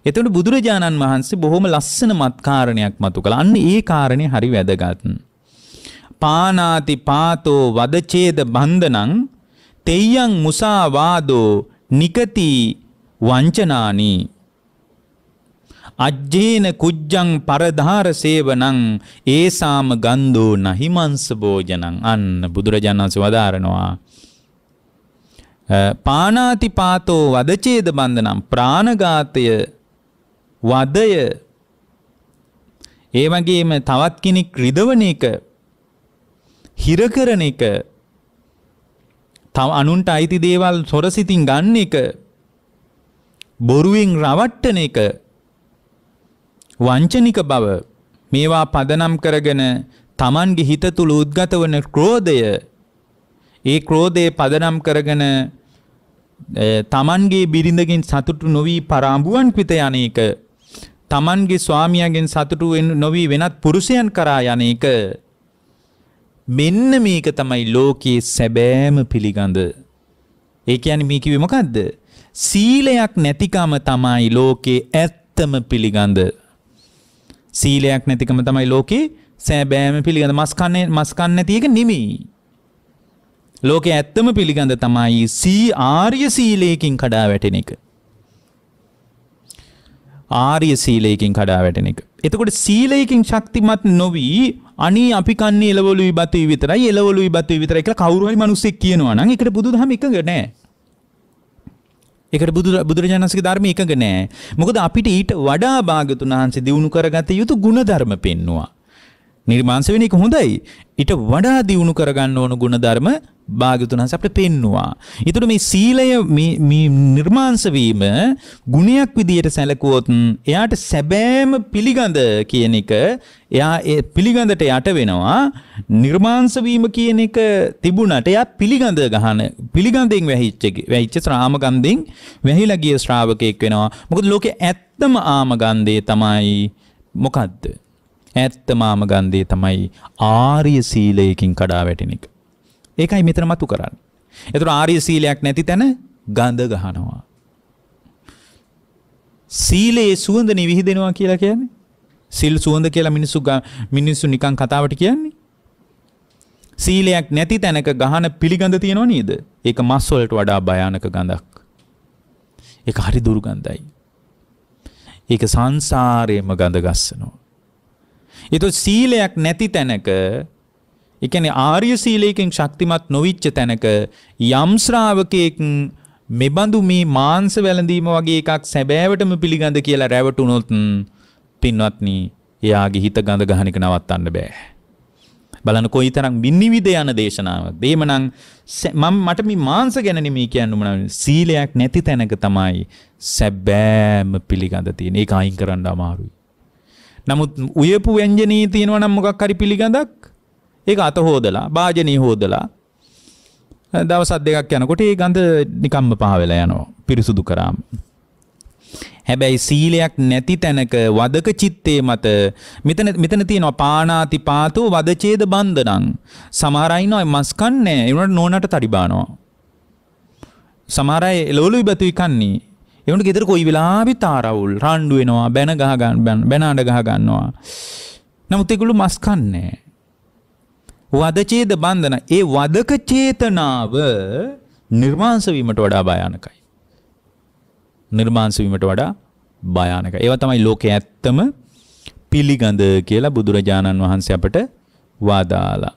එතකොට බුදුරජාණන් වහන්සේ බොහොම ලස්සන මත් කාරණයක් මතු කළා. අන්න ඒ කාරණේ හරි වැදගත්. පානාති පාතෝ වදචේද බන්ධනං තෙය්යං මුසාවාදෝ නිකති වංචනානී අජ්ජේන කුජ්ජං පරධාර සේවනං ඒසාම ගන්ධෝ නහිමංස භෝජනං අන්න බුදුරජාණන්සේ වදාරනවා පානාති පාතෝ වදචේද බන්ධනම් ප්‍රාණඝාතය වදය ඒ වගේම තවත් කෙනෙක් රිදවන එක හිර කරන එක තව අනුන්ට අයිති දේවල් සොරසිතින් ගන්න එක බොරුවෙන් රවට්ටන එක වංචනික බව මේවා පදනම් කරගෙන තමන්ගේ හිත තුළ උද්ගත වන ක්‍රෝධය ඒ ක්‍රෝධය පදනම් කරගෙන තමන්ගේ බිරිඳගෙන් සතුටු නොවී පරාඹුවන් පිට යන එක තමන්ගේ ස්වාමියාගෙන් සතුටු නොවී වෙනත් පුරුෂයන් කරා යන එක මෙන්න මේක තමයි ලෝකයේ සැබෑම පිළිගඳ ඒ කියන්නේ මේ කිව්වේ මොකද්ද සීලයක් නැතිකම තමයි ලෝකේ ඇත්තම පිළිගඳ සීලයක් නැතිකම තමයි ලෝකේ සෑබෑම පිළිගඳ මස්කන්නේ මස්කන්න නැතියක නෙමෙයි. ලෝකේ ඇත්තම පිළිගඳ තමයි සී ආර්ය සීලයකින් කඩා වැටෙන එක. ආර්ය සීලයකින් කඩා වැටෙන එක. එතකොට සීලයකින් ශක්තිමත් නොවි අනී අපි කන්නේ එළවලු විබතු විතරයි එළවලු විබතු විතරයි කියලා කවුරු හරි මිනිස්සෙක් කියනවා නම් ඒකට බුදුදහම එකඟ නැහැ. එකට බුදු බුදුරජාණන්සගේ ධර්ම එකඟ නෑ. මොකද අපිට ඊට වඩා භාගතුන් වහන්සේ දිනු කරගත යුතු ಗುಣධර්ම පෙන්නවා. නිර්මාංශ වෙන එක හොඳයි. ඊට වඩා දියුණු කරගන්න ඕන ගුණධර්ම භාග්‍යතුන් වහන්සේ අපිට පෙන්නවා. ඊටු මේ සීලය මේ මේ නිර්මාංශ වීම ගුණයක් විදියට සැලකුවොත් එයාට සැබෑම පිළිගඳ කියන එක එයා ඒ පිළිගඳට යට වෙනවා. නිර්මාංශ වීම කියන එක තිබුණට එයා පිළිගඳ ගහන පිළිගඳෙන් වැහිච්ච වැහිච්ච ශ්‍රාමගන්ධෙන් වැහිලා ගිය ශ්‍රාවකෙක් වෙනවා. මොකද ලෝකේ ඇත්තම ආමගන්ධය තමයි මොකද්ද? ඈත්තමාම ගන්ධය තමයි ආර්ය සීලයකින් කඩා වැටෙන එක. ඒකයි මෙතන මතු කරන්නේ. ඒතර ආර්ය සීලයක් නැති තැන ගඳ ගහනවා. සීලයේ සුවඳ නිවිහිදෙනවා කියලා කියන්නේ සිල් සුවඳ කියලා මිනිස්සු මිනිස්සු නිකන් කතාවට කියන්නේ. සීලයක් නැති තැනක ගහන පිළිගඳ තියෙනව නේද? ඒක මස් වලට වඩා භයානක ගඳක්. ඒක හරි දුර්ගන්ධයි. ඒක සංසාරේම ගඳ ගස්සනවා. එතකොට සීලයක් නැති තැනක ඒ කියන්නේ ආර්ය සීලයෙන් ශක්තිමත් නොවිච්ච තැනක යම් ශ්‍රාවකයෙක් මෙබඳු මේ මාංශ වැළඳීම වගේ එකක් සැබෑවටම පිළිගඳ කියලා රැවටුනොත් පින්වත්නි එයාගේ හිත ගඳ ගහන එක නවත්තන්න බෑ. බලන්න කොයිතරම් විනිවිද යන දේශනාවක්. එහෙමනම් මම මට මේ මාංශ ගැන නෙමෙයි කියන්නේ මොනවා සීලයක් නැති තැනක තමයි සැබෑම පිළිගඳ තියෙන්නේ. ඒක අයින් කරන්න අමාරුයි. නමුත් උයපු ව්‍යංජනී තියෙනවා නම් මොකක් හරි පිළිගඳක් ඒක අත හෝදලා භාජනී හෝදලා දවසත් දෙකක් යනකොට ඒ ගඳ නිකම්ම පහවෙලා යනවා පිරිසුදු කරාම. හැබැයි සීලයක් නැති තැනක වදක චිත්තේ මත මෙතන මෙතන තියෙනවා පාණාති පාතෝ වදචේද බන්ධනං. සමහර අය ඉන්නවා මස් කන්නේ ඒ උනට නෝනට තඩි බානවා. සමහර අය ලෝලු ඉබතුයි කන්නේ. එවුන්ට ගෙදර කොයි වෙලාවෙත් ආරවුල් රණ්ඩු වෙනවා බැන ගහ ගන්න බැන අඬ ගහ ගන්නවා. නමුත් ඒගොල්ලෝ මස් කන්නේ. වදචේද බන්ධන ඒ වදක චේතනාව නිර්මාංශ වීමට වඩා භයානකයි. නිර්මාංශ වීමට වඩා භයානකයි. ඒවා තමයි ලෝකයේ ඇත්තම පිළිගඳ කියලා බුදුරජාණන් වහන්සේ අපට වදාලා.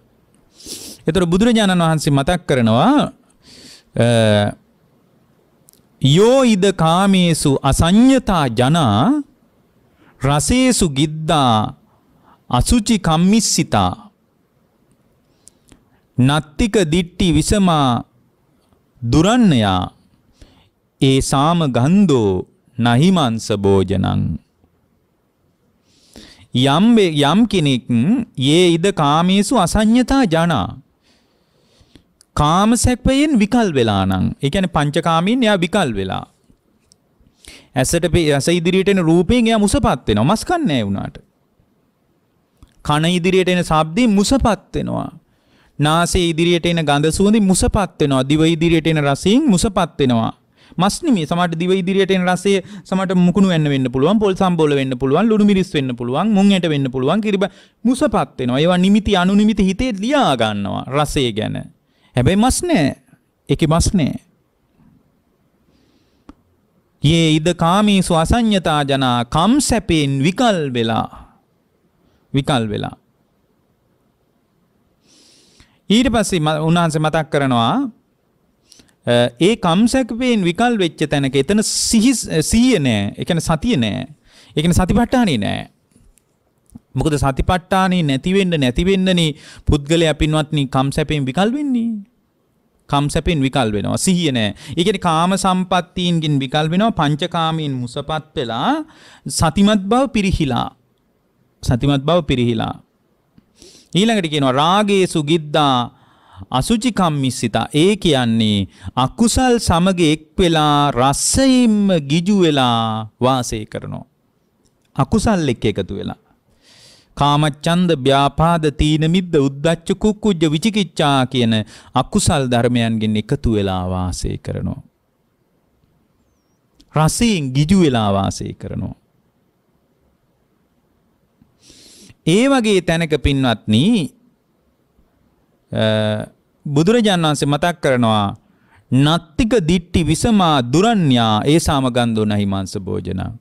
එතකොට බුදුරජාණන් වහන්සේ මතක් කරනවා යෝ ඉද කාමේසු අසඤ්ඤතා ජනා රසේසු ගිද්දා අසුචි කම්මිස්සිතා නත්තික දිට්ටි විසමා දුරන්නයා ඒ සාම ගන්ධෝ නහිමංස භෝජනං යම් යම් කෙනෙක් යේ ඉද කාමේසු අසඤ්ඤතා ජනා කාම සැපයෙන් විකල් වෙලා නම් ඒ කියන්නේ පංචකාමීන් එයා විකල් වෙලා ඇසට ඇස ඉදිරියට එන රූපයෙන් එයා මුසපත් වෙනවා මස් කන්නේ නැහැ වුණාට කන ඉදිරියට එන ශබ්දයෙන් මුසපත් වෙනවා නාසයේ ඉදිරියට එන ගඳ සුවඳින් මුසපත් වෙනවා දිව ඉදිරියට එන රසයෙන් මුසපත් වෙනවා මස් නෙමෙයි සමහරට දිව ඉදිරියට එන රසය සමහරට මුකුණු වෙන්න වෙන්න පුළුවන් පොල් සම්බෝල වෙන්න පුළුවන් ලුණු මිරිස් වෙන්න පුළුවන් මුං ඇට වෙන්න පුළුවන් කිරිබ මුසපත් වෙනවා ඒවා නිමිති අනුනිමිති හිතේ ලියා ගන්නවා රසය ගැන හැබැයි මස් නෑ. ඒකේ මස් නෑ. යේ ඉද කාමීසු අසඤ්ඤතා ජනා කම් සැපෙන් විකල් වෙලා විකල් වෙලා ඊට පස්සේ උන්වහන්සේ මතක් කරනවා ඒ කම්සැකපයෙන් විකල් වෙච්ච තැනක එතන සිහිය නෑ. ඒ කියන්නේ සතිය නෑ. ඒ කියන්නේ සතිපට්ඨානෙ නෑ. මොකද සතිපට්ඨානේ නැතිවෙන්න නැතිවෙන්නනේ පුද්ගලයා පින්වත්නි කම්සැපෙන් විකල් වෙන්නේ. කම්සැපෙන් විකල් වෙනවා. සිහිය නැහැ. ඒ කියන්නේ කාම සම්පත්තීන්ගෙන් විකල් වෙනවා. පංචකාමීන් මුසපත් වෙලා සතිමත් බව පිරිහිලා. සතිමත් බව පිරිහිලා. ඊළඟට කියනවා රාගේසු ගිද්දා අසුචි කම්මිස්සිතා. ඒ කියන්නේ අකුසල් සමග එක් වෙලා රසයෙන්ම ගිජු වෙලා වාසය කරනවා. අකුසල් එක්ක එකතු වෙලා කාමච්ඡන්ද ව්‍යාපාද තීන මිද්ද උද්දච්ච කුක්කුජ්ජ විචිකිච්ඡා කියන අකුසල් ධර්මයන්ගෙන් එකතු වෙලා වාසය කරනවා. රසයෙන් ගිජු වෙලා වාසය කරනවා. ඒ වගේ තැනක පින්වත්නි බුදුරජාණන් වහන්සේ මතක් කරනවා නත්තික දිට්ටි විසමා දුරඤ්ඤා ඒ සාමගන්ධෝ නහි මාංශ භෝජනා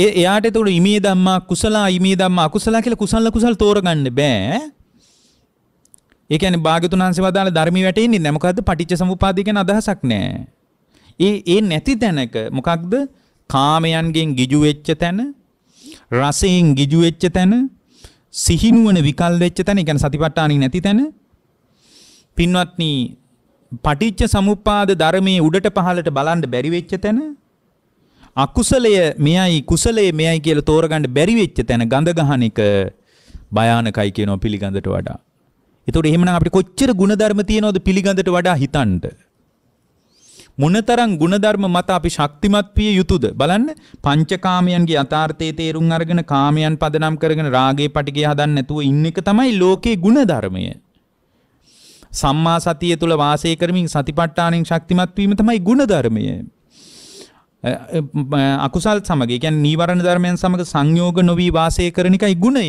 ඒ එයාට එතකොට ඉමේ ධම්මා කුසලා ඉමේ ධම්මා අකුසලා කියලා කුසල කුසල් තෝරගන්න බෑ. ඒ කියන්නේ භාග්‍යතුන් වහන්සේ වදාළ ධර්මී වැටෙන්නේ නැහැ. මොකද්ද? පටිච්ච සමුප්පාදය කියන අදහසක් නැහැ. ඒ ඒ නැති තැනක මොකක්ද? කාමයන්ගෙන් ගිජු වෙච්ච තැන, රසයෙන් ගිජු වෙච්ච තැන, සිහිනුවන විකල් වෙච්ච තැන, ඒ කියන්නේ සතිපට්ඨානින් නැති තැන. පින්වත්නි, පටිච්ච සමුප්පාද ධර්මයේ උඩට පහළට බලන්න බැරි වෙච්ච තැන අකුසලය මෙයයි කුසලයේ මෙයයි කියලා තෝරගන්න බැරි වෙච්ච තැන ගඳ ගහන එක භයානකයි කියනවා පිළිගඳට වඩා. ඒතකොට එහෙමනම් අපිට කොච්චර ಗುಣධර්ම තියෙනවද පිළිගඳට වඩා හිතන්න? මොනතරම් ಗುಣධර්ම මත අපි ශක්තිමත් විය යුතුද බලන්න පංචකාමයන්ගේ යථාර්ථයේ තේරුම් අරගෙන කාමයන් පදනම් කරගෙන රාගේ පටිගේ හදන්න නැතුව ඉන්න එක තමයි ලෝකේ ಗುಣධර්මය සම්මා සතිය තුල වාසය කරමින් සතිපට්ඨානෙන් ශක්තිමත් වීම තමයි ಗುಣධර්මය අකුසල් සමග කියන්නේ නීවරණ ධර්මයන් සමග සංයෝග නොවි වාසය කරන එකයි ගුණය.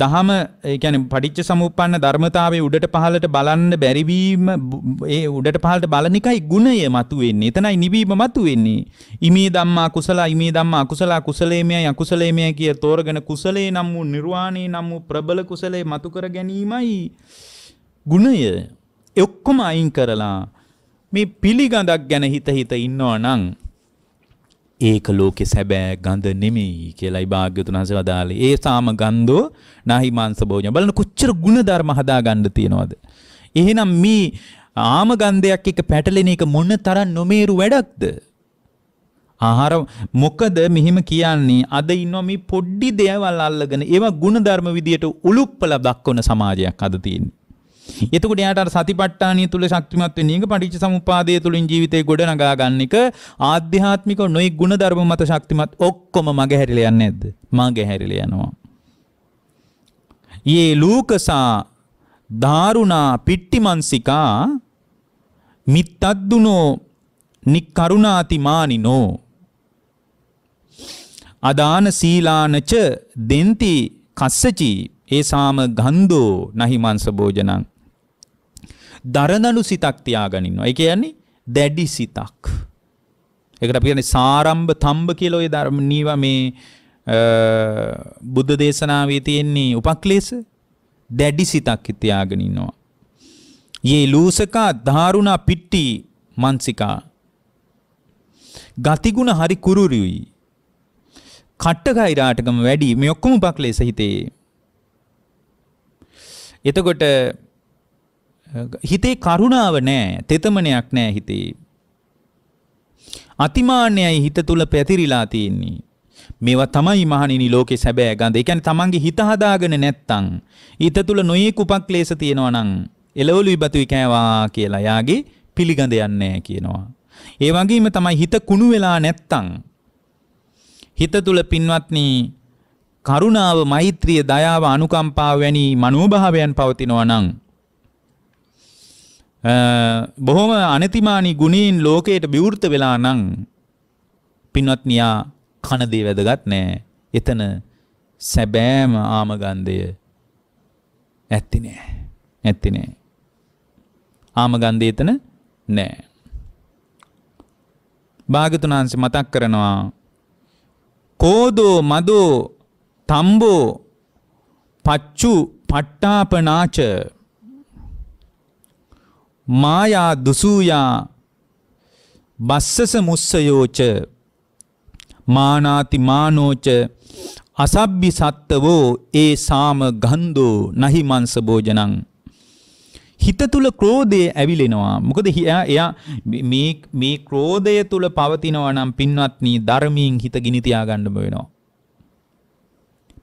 දහම එකැන පටිච්ච සමුපන්න ධර්මතාවේ උඩට පහලට බලන්න බැරිවීම ඒ උඩට පහලට බලනිකයි ගුණය මතු වෙන්නේ එතනයි නිවීම මතු වෙන්නේ. ඉමේ දම්මා කුසලා ඉමේ දම්මා අකුසලා කුසලේමයයි අකුසලේමය කිය තෝරගෙන කුසලේ නම් වූ නිර්වාණය නම් වූ ප්‍රබල කුසලේ මතුකර ගැනීමයි ගුණය. ඔක්කොම අයින් කරලා මේ පිළිගඳක් ගැන හිත හිත ඉන්නවා නම් ඒක ලෝකෙ සැබෑ ගඳ නෙමෙයි කියලායි භාග්‍යවතුන් වහන්සේ වදාළේ. ඒ සාම ගන්ධෝ නහි මාංශ භෝජන. බලන්න කොච්චර ಗುಣධර්ම හදා ගන්න තියනවද. එහෙනම් මේ ආම ගන්ධයක් එක පැටලෙන එක මොන තරම් නොමේරු වැඩක්ද? ආහාර මොකද මෙහිම කියන්නේ අද ඉන්නවා මේ පොඩි දේවල් අල්ලගෙන ඒවා ಗುಣධර්ම විදියට උලුප්පලා දක්වන සමාජයක් අද තියෙන්නේ. එතකොට එයාට සතිපට්ඨානිය තුල ශක්තිමත් වෙන එක පටිච්ච සමුප්පාදය තුලින් ජීවිතේ ගොඩ නගා ගන්න එක ආධ්‍යාත්මික නොයෙක් ගුණ ධර්ම මත ශක්තිමත් ඔක්කොම මගේ හැරිලා යන්නේ නැද්ද? මගේ හැරිලා යනවා. යේ ලූකසා ධාරුණා පිට්ටිමන්සිකා මිත්තද්දුනෝ නිකරුණාති මානිනෝ අදාන සීලානච දෙන්ති කස්සචි ඒසාම ගන්ධෝ නහි මංස භෝජනං දරදලු සිතක් තියාගනින්නවා. ඒ කියන්නේ දැඩි සිතක්. ඒකට අපි කියන්නේ සාරම්භ තම්බ කියලා ওই ධර්ම නීව මේ බුද්ධ දේශනාවේ තියෙන්නේ උපක්ලේශ දැඩි සිතක් තියාගෙන ඉන්නවා. යේ ලූසකා ධාරුණා පිට්ටි මන්සිකා. ගතිගුණ හරි කුරුරුයි. කට්ටකයිරාටකම වැඩි මේ ඔක්කොම උපක්ලේශ හිතේ. එතකොට හිතේ කරුණාව නෑ තෙතමනයක් නෑ හිතේ. අතිමාන්‍යයි හිත තුළ පැතිරිලා තියෙන්නේ. මේවා තමයි මහණෙනි ලෝකේ සැබෑ ගඳ. ඒ කියන්නේ තමන්ගේ හිත හදාගෙන නැත්තම් හිත තුළ නොයෙක් උපක්ලේශ තියෙනවා නම් එළවලු ඉබතුයි කෑවා කියලා යාගේ පිළිගඳයක් නැහැ කියනවා. ඒ වගේම තමයි හිත කුණු වෙලා නැත්තම් හිත තුළ පින්වත්නි කරුණාව, මෛත්‍රිය, දයාව, අනුකම්පාව වැනි මනෝභාවයන් පවතිනවා නම් බොහොම අනතිමානී ගුණීන් ලෝකයට බිවෘත වෙලා නං පින්වත්නියා කනදේ වැදගත් නෑ එතන සැබෑම ආමගන්ධය ඇත්ති නෑ ඇත්ති නෑ ආමගන්ධය එතන නෑ භාගතුනාන්ස මතක් කරනවා කෝදෝ මදෝ තම්බෝ පච්චු පට්ටාපනාච මායා දුසූයා බස්සස මුස්සයෝච මානාති මානෝච අසබ්බි සත්තවෝ ඒ සාම ගන්ධෝ නහි මංස භෝජනං හිත තුල ක්‍රෝධය ඇවිලෙනවා මොකද එයා මේ මේ ක්‍රෝධය තුල පවතිනවා නම් පින්වත්නි ධර්මයෙන් හිත ගිනි තියාගන්න වෙනවා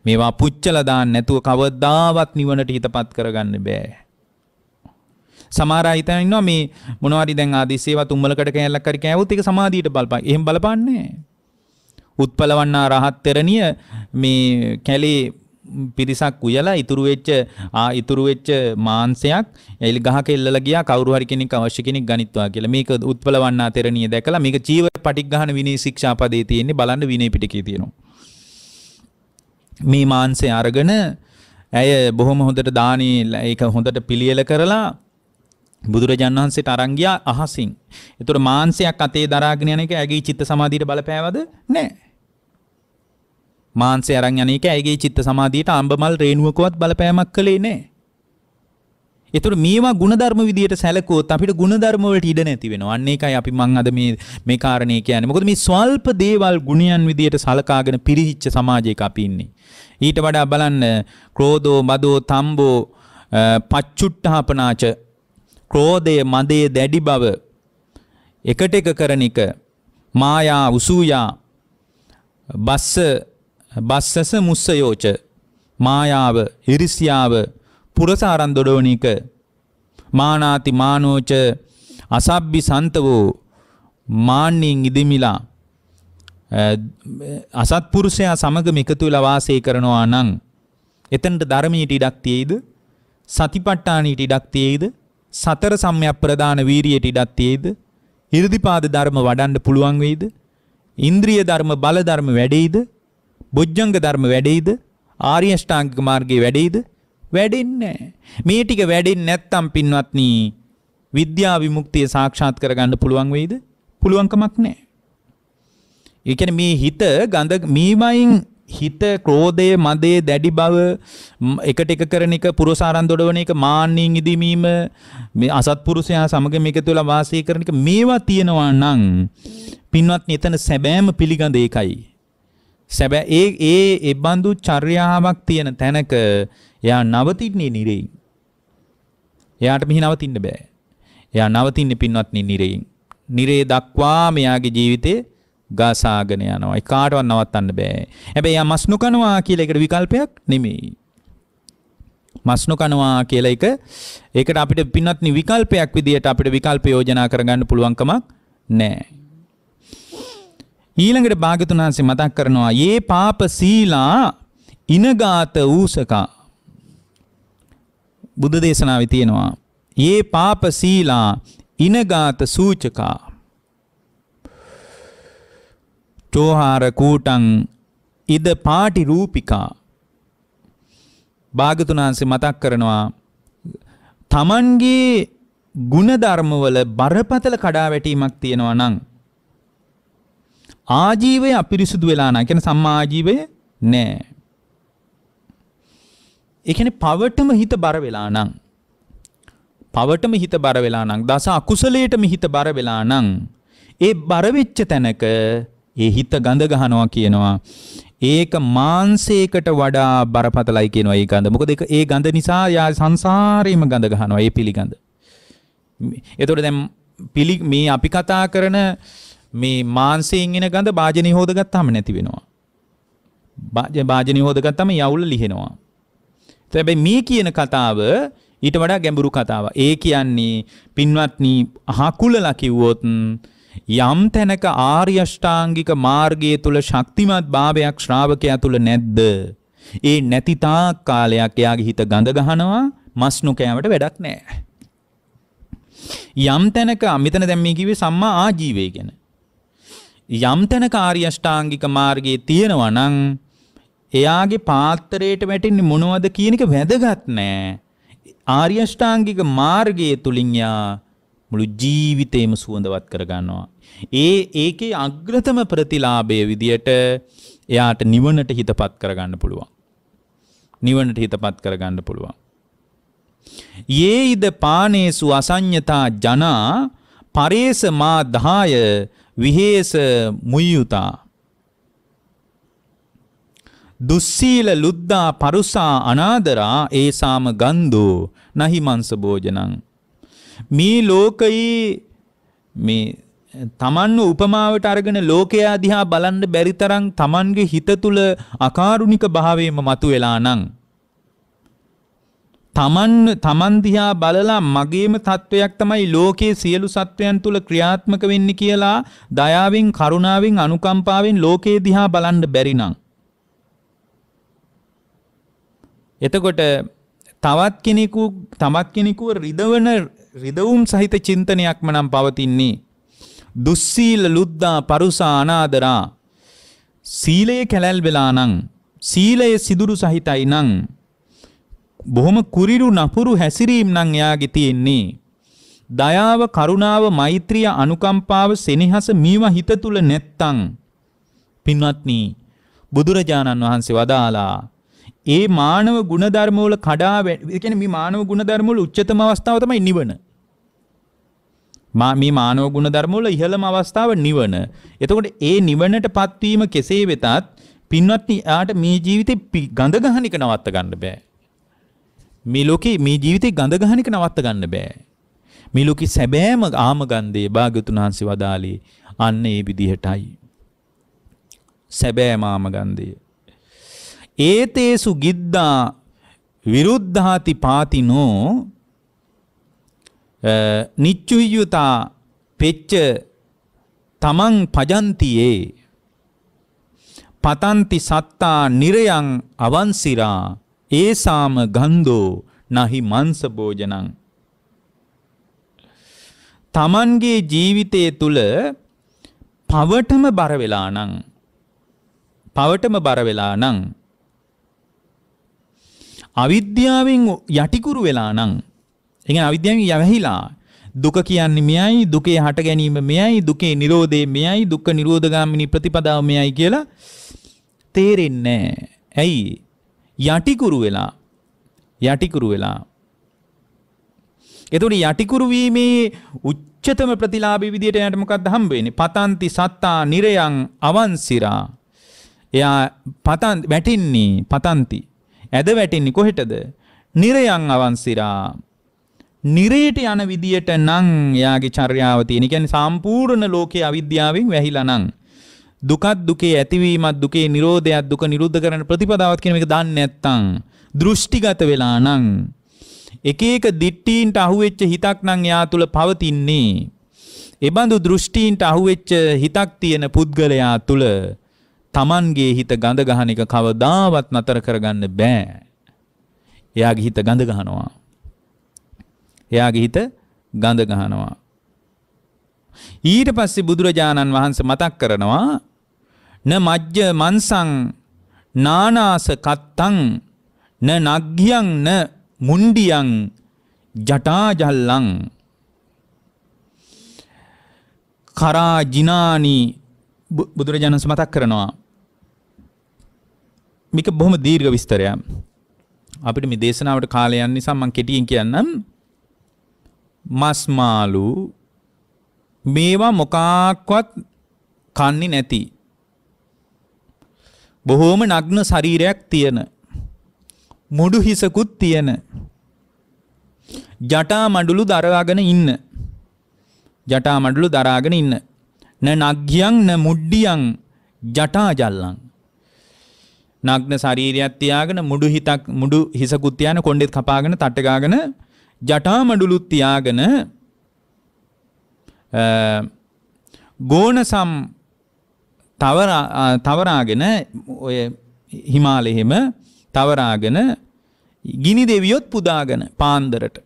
මේවා පුච්චලා දාන්න නැතුව කවදාවත් නිවනට හිතපත් කරගන්න බෑ සමහර අය හිතන ඉන්නවා මේ මොනවාරි දැන් ආදිසේවා තුම්මලකට කෑල්ලක් හරි කෑවොත් ඒක සමාධියට බලපන්. එහෙම බලපන්නේ උත්පලවන්නා රහත් තරණිය මේ කැලේ පිරිසක් උයලා ඉතුරු වෙච්ච ආ ඉතුරු වෙච්ච මාංශයක් එලි ගහක එල්ලලා ගියා කවුරු හරි කෙනෙක් අවශ්‍ය කෙනෙක් ගනිත්වා කියලා. මේක උත්පලවන්නා තරණිය දැකලා මේක ජීව පටිග්ගහන විනය ශික්ෂා පදේ තියෙන්නේ බලන්න විනය පිටකේ තියෙනවා. මේ මාංශය අරගෙන ඇය බොහොම හොඳට දානේ ඒක හොඳට පිළියෙල කරලා බුදුරජාණන් වහන්සේට අරන් ගියා අහසින්. ඒතර මාංශයක් අතේ දරාගෙන යන එක ඇගේ චිත්ත සමාධියට බලපෑවද? නැහැ. මාංශය අරන් යන එක ඇගේ චිත්ත සමාධියට අඹමල් රේණුවකවත් බලපෑමක් කළේ නැහැ. ඒතර මේවා ಗುಣධර්ම විදියට සැලකුවොත් අපිට ಗುಣධර්ම වලට ඉඩ නැති වෙනවා. අන්න ඒකයි අපි මං අද මේ මේ කාරණේ කියන්නේ. මොකද මේ ස්වල්ප දේවල් ගුණයන් විදියට සලකාගෙන පිරිහිච්ච සමාජයක අපි ඉන්නේ. ඊට වඩා බලන්න ක්‍රෝධෝ, මදෝ, තම්බෝ, පච්චුට්ඨාපනාච ක්‍රෝධය මදේ දැඩි බව එකට එක කරන එක මායා උසූයා බස්ස බස්සස මුස්සයෝච මායාව හිරිසියාව පුරසාරන් දොඩවන එක මානාති මානෝච අසබ්බි සන්තවෝ මාන්නෙන් ඉදිමිලා අසත්පුරුෂයා සමග එකතු වෙලා වාසය කරනවා නම් එතනට ධර්මීට ඉඩක් තියෙයිද සතිපට්ඨානීට ඉඩක් තියෙයිද සතර සම්‍යක් ප්‍රදාන වීරියට ඉඩක් තියේද? හිර්දිපාද ධර්ම වඩන්න පුළුවන් වෙයිද? ඉන්ද්‍රිය ධර්ම බල ධර්ම වැඩෙයිද? බොජ්ජංග ධර්ම වැඩෙයිද? ආර්ය අෂ්ටාංගික මාර්ගයේ වැඩෙයිද? වැඩෙන්නේ මේ ටික වැඩෙන්නේ නැත්තම් පින්වත්නි විද්‍යා විමුක්තිය සාක්ෂාත් කරගන්න පුළුවන් වෙයිද? පුළුවන්කමක් නැහැ. ඒ කියන්නේ මේ හිත ගඳ මීමයින් හිත ක්‍රෝධය මදේ දැඩි බව එකට එක කරන එක පුරසාරන් දොඩවන එක මාන්නයෙන් ඉදීමීම මේ අසත්පුරුෂයා සමග මේක තුළ වාසය කරන එක මේවා තියෙනවා නම් පින්වත් නිතන සැබෑම පිළිගඳ ඒකයි සැබෑ ඒ ඒ ඒ බඳු චර්යාවක් තියෙන තැනක එයා නවතින්නේ නිරෙයින් එයාට මෙහි නවතින්න බෑ එයා නවතින්නේ පින්වත්නි නිරෙයින් නිරේ දක්වා මෙයාගේ ජීවිතේ ගාසාගෙන යනවා. එකාටවත් නවත්තන්න බෑ. හැබැයි යා මස් නොකනවා කියලා එකට විකල්පයක් නෙමෙයි. මස් නොකනවා කියලා එක ඒකට අපිට පින්වත්නි විකල්පයක් විදියට අපිට විකල්ප යෝජනා කරගන්න පුළුවන්කමක් නැහැ. ඊළඟට භාග්‍යතුන් වහන්සේ මතක් කරනවා "යේ පාප සීලා ඉනගාත ඌසකා" බුද්ධ දේශනාවේ තියෙනවා "යේ පාප සීලා ඉනගාත සූචකා" චෝහාර කූටං ඉද පාටි රූපිකා භාගතුනාන්සේ මතක් කරනවා තමන්ගේ ಗುಣධර්මවල බරපතල කඩාවැටීමක් තියෙනවා නම් ආජීවය අපිරිසුදු වෙලා නැහැ. කියන්නේ සම්මා ආජීවය නෑ. ඒ කියන්නේ පවටම හිත බර වෙලා නම් පවටම හිත බර වෙලා නම් දස අකුසලයටම හිත බර වෙලා නම් ඒ බර වෙච්ච තැනක ඒ හිත ගඳ ගහනවා කියනවා. ඒක මාංශයකට වඩා බරපතලයි කියනවා ඒ ගඳ. මොකද ඒක ඒ ගඳ නිසා යා සංසාරේම ගඳ ගහනවා ඒ පිළිගඳ. එතකොට දැන් පිළි මේ අපි කතා කරන මේ මාංශයෙන් එන ගඳ භාජනය හොදගත්තාම නැති වෙනවා. භාජනය හොදගත්තාම යවුල ලිහෙනවා. හැබැයි මේ කියන කතාව ඊට වඩා ගැඹුරු කතාවක්. ඒ කියන්නේ පින්වත්නි අහකුලලා කිව්වොත් යම් තැනක ආර්ය අෂ්ටාංගික මාර්ගයේ තුල ශක්තිමත් භාවයක් ශ්‍රාවකයා තුල නැද්ද? ඒ නැති තාක් කාලයක් එයාගේ හිත ගඳ ගහනවා මස්නු කෑමට වැඩක් නැහැ. යම් තැනක මෙතන දැන් මේ කිව්වේ සම්මා ආජීවය ගැන. යම් තැනක ආර්ය අෂ්ටාංගික මාර්ගයේ තියෙනවා නම් එයාගේ පාත්‍රයට වැටෙන්නේ මොනවද කියන එක වැදගත් නෑ. ආර්ය අෂ්ටාංගික මාර්ගයේ තුලින් යා මුළු ජීවිතේම සුවඳවත් කරගන්නවා. ඒ ඒකේ අග්‍රතම ප්‍රතිලාභය විදියට එයාට නිවනට හිතපත් කරගන්න පුළුවන්. නිවනට හිතපත් කරගන්න පුළුවන්. යේයිද පානේසු අසඤ්ඤතා ජනා පරේස මා දහාය විහෙස මුය්‍යුතා දුස්සීල ලුද්දා පරුසා අනාදරා ඒසාම ගන්ධෝ නහි මංස භෝජනං මේ ලෝකයේ මේ තමන්ව උපමාවට අරගෙන ලෝකයා දිහා බලන්න බැරි තරම් තමන්ගේ හිත තුල අකාරුණික භාවයම මතුවලා නම් තමන් තමන් දිහා බලලා මගේම තත්වයක් තමයි ලෝකයේ සියලු සත්වයන් තුල ක්‍රියාත්මක වෙන්නේ කියලා දයාවෙන් කරුණාවෙන් අනුකම්පාවෙන් ලෝකයේ දිහා බලන්න බැරි නම් එතකොට තවත් කෙනෙකු තමත් කෙනෙකුව රිදවන රිදවුම් සහිත චින්තනයක්ම නම් පවතින්නේ. දුස්සීල ලුද්දා පරුසා අනාදරා සීලය කැලැල් වෙලා නං සීලය සිදුරු සහිතයි නං බොහොම කුරිරු නපුරු හැසිරීම් නං එයාගේ තියෙන්නේ. දයාව කරුණාව මෛත්‍රිය අනුකම්පාව සෙනෙහස මේවා හිත තුල නැත්තං පින්වත්නි බුදුරජාණන් වහන්සේ වදාලා ඒ මානව ගුණධර්මවල කඩා ඒ කියන්නේ මේ මානව ගුණධර්මවල උච්චතම අවස්ථාව තමයි නිවන. මා මේ මානව ගුණධර්මවල ඉහළම අවස්ථාව නිවන. එතකොට ඒ නිවනට පත්වීම කෙසේ වෙතත් පින්වත්නි ආට මේ ජීවිතේ ගඳ ගහන එක නවත්ත ගන්න බෑ. මේ ලෝකේ මේ ජීවිතේ ගඳ ගහන එක නවත්ත ගන්න බෑ. මේ ලෝකේ සැබෑම ආමගන්ධයේ භාග්‍යතුන් වහන්සේ වදාළේ අන්න ඒ විදිහටයි. සැබෑම ආමගන්ධයේ ඒතේසු ගිද්දා විරුද්ධාති පාතිනෝ නිච්චුයුතා පෙච්ච තමන් පජන්තියේ පතන්ති සත්තා නිරයන් අවන්සිරා ඒසාම ගන්ධෝ නහි මංසභෝජනං තමන්ගේ ජීවිතය තුළ පවටම බරවෙලා නං පවටම බරවෙලා නං අවිද්‍යාවෙන් යටිකුරු වෙලා නම් ඒ අවිද්‍යාවෙන් යැවහිලා දුක කියන්නේ මෙයයි දුකේ හට ගැනීම මෙයයි දුකේ නිරෝධය මෙයයි දුක්ඛ නිරෝධගාමිනී ප්‍රතිපදාව මෙයයි කියලා තේරෙන්නේ ඇයි යටිකුරු වෙලා යටිකුරු වෙලා එතකොට යටිකුරු වීමේ උච්චතම ප්‍රතිලාභී විදියට යාට මොකක්ද හම්බ වෙන්නේ පතන්ති සත්තා නිරයන් අවන්සිරා එයා පතන් වැටෙන්නේ පතන්ති ඇද වැටෙන්නේ කොහෙටද? නිරයන් අවන්සිරා. නිරයට යන විදියට නම් එයාගේ චර්යාව තියෙන. කියන්නේ සම්පූර්ණ ලෝකයේ අවිද්‍යාවෙන් වැහිලා නම් දුකක් දුකේ ඇතිවීමක් දුකේ නිරෝධයක් දුක නිරුද්ධ කරන ප්‍රතිපදාවක් කියන එක දන්නේ නැත්නම් දෘෂ්ටිගත වෙලා නම් එක එක දිට්ටීන්ට අහුවෙච්ච හිතක් නම් එයා තුල පවතින්නේ. එබඳු දෘෂ්ටීන්ට අහුවෙච්ච හිතක් තියෙන පුද්ගලයා තුල Tamanගේ හිත ගඳ ගහන එක කවදාවත් නතර කරගන්න බෑ. එයාගේ හිත ගඳ ගහනවා. එයාගේ හිත ගඳ ගහනවා. ඊට පස්සේ බුදුරජාණන් වහන්සේ මතක් කරනවා න මජ්ජ මන්සං නානාස කත්තං න නග්ගියං න මුණ්ඩියං ජටාජල්ලං කරා ජිනානි බුදුරජාණන් සමතක් කරනවා මේක බොහොම දීර්ඝ විස්තරයක්. අපිට මේ දේශනාවට කාලය යන නිසා මම කෙටියෙන් කියන්නම්. මස් මාළු මේවා මොකක්වත් කන්නේ නැති බොහෝම නග්න ශරීරයක් තියෙන මුඩු හිසකුත් තියෙන ජටා මඩුලු දරාගෙන ඉන්න ජටා මඩුලු දරාගෙන ඉන්න න නග්ගියන් න මුඩ්ඩියන් ජටා ජල්ලන් නග්න ශරීරයක් තියාගෙන මුඩු හිතක් මුඩු හිසකුත් තියාන කොණ්ඩෙත් කපාගෙන තට්ට ගාගෙන ජටා මඩුලුත් තියාගෙන ගෝනසම් තවරාගෙන ඔය හිමාලෙහෙම තවරාගෙන ගිනි දෙවියොත් පුදාගෙන පාන්දරට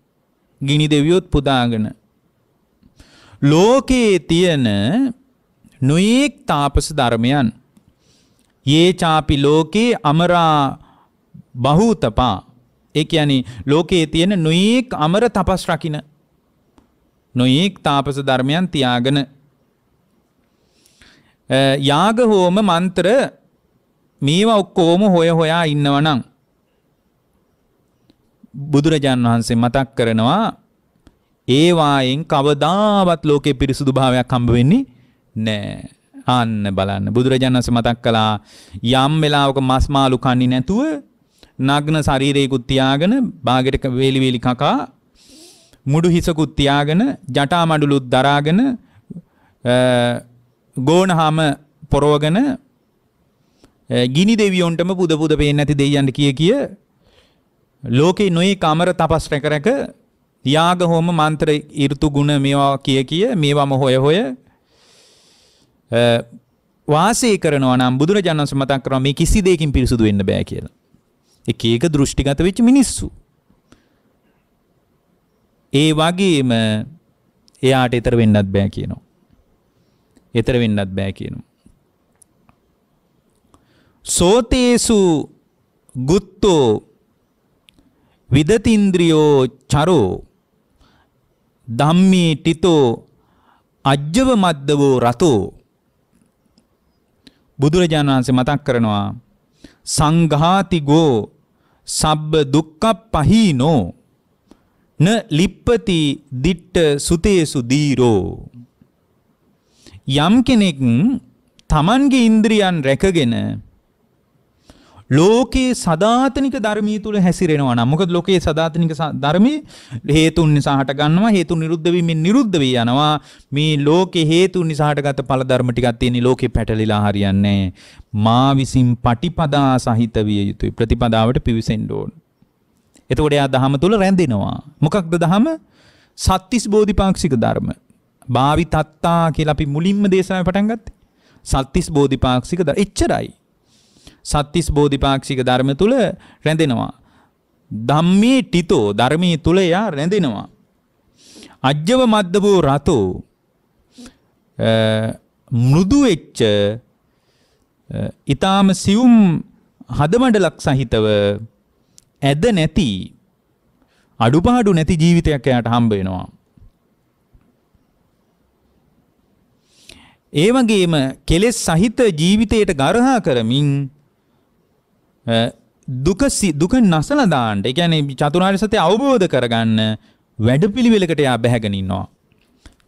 ගිනි දෙවියොත් පුදාගෙන ලෝකයේ තියෙන නොයෙක් තාපස ධර්මයන් ඒ චාපි ලෝකයේ අමරා බහූතපා ඒක යනි ලෝකයේ තියෙන නොයෙක් අමර තපස් රකින නොයෙක් තාපස ධර්මයන් තියාගෙන යාග හෝම මන්ත්‍ර මේවා ඔක්කොම හොය හොයා ඉන්නවනම් බුදුරජාන් වහන්සේ මතක් කරනවා ඒවායෙන් කවදාවත් ලෝකේ පිරිසුදු භාවයක් හම්බ වෙන්නේ නෑ ආන්න බලන්න බුදුරජාණන් වහන්සේ මතක් කළා යම් වෙලාවක මස් මාළු කන්නේ නැතුව නග්න ශරීරයකුත් තියාගෙන බාගෙට වේලි වේලි කකා මුඩු හිසකුත් තියාගෙන ජටා මඩලුත් දරාගෙන ගෝනහම පොරවගෙන ගිනි දෙවියොන්ටම පුද පුද පේන්නේ නැති දෙයියන්ට කිය කිය ලෝකේ නොයේ කමර තපස් රැක රැක යාග හෝම මන්ත්‍ර ඍතු ගුණ මේවා කිය කිය මේවම හොය හොය වාසය කරනවා නම් බුදුරජාණන් වහන්සේ මතක් කරනවා මේ කිසි දෙයකින් පිරිසුදු වෙන්න බෑ කියලා. එක එක දෘෂ්ටිගත වෙච්ච මිනිස්සු. ඒ වගේම එයාට ඊතර වෙන්නත් බෑ කියනවා. ඊතර වෙන්නත් බෑ කියනවා. සෝතේසු ගුත්තෝ විදතින්ද්‍රියෝ චරෝ ධම්මේ ටිතෝ අජ්ජව මද්දවෝ රතෝ බුදුරජාණන් වහන්සේ මතක් කරනවා සංඝාතිගෝ සබ්බ දුක්ඛප්පහීනෝ න ලිප්පති දිට්ඨ සුතේසු දීරෝ යම් කෙනෙක් තමන්ගේ ඉන්ද්‍රියන් රැකගෙන ලෝකයේ සදාතනික ධර්මී තුළ හැසිරෙනවා නම් මොකද ලෝකයේ සදාතනික ධර්මයේ හේතුන් නිසා හටගන්නවා හේතු නිරුද්ධ වීමෙන් නිරුද්ධ වී යනවා මේ ලෝකේ හේතුන් නිසා හටගත් ඵල ධර්ම ටිකක් තියෙන ලෝකේ පැටලිලා හරියන්නේ මා විසින් පටිපදා සහිත විය යුතුයි ප්‍රතිපදාවට පිවිසෙන්න ඕන එතකොට එයා ධහම තුළ රැඳෙනවා මොකක්ද ධහම සත්‍තිස් බෝධිපාක්ෂික ධර්ම භාවිතත්තා කියලා අපි මුලින්ම දේශනාව පටන් ගත්තේ සත්‍තිස් බෝධිපාක්ෂික ධර්ම එච්චරයි සත්තිස් බෝධිපාක්ෂික ධර්ම තුල රැඳෙනවා. ධම්මේ ටිතෝ ධර්මයේ තුල එයා රැඳෙනවා. අජ්ජව මද්දබෝ රතෝ මෘදු වෙච්ච ඊටාම සියුම් හදමඩලක් සහිතව ඇද නැති අඩුපාඩු නැති ජීවිතයක් එයාට හම්බ වෙනවා. ඒ වගේම කෙලෙස් සහිත ජීවිතයට ගරහා කරමින් දුක දුක නසල දාන්න ඒ කියන්නේ චතුරාර්ය සත්‍ය අවබෝධ කරගන්න වැඩපිළිවෙලකට යා බැහැගෙන ඉන්නවා.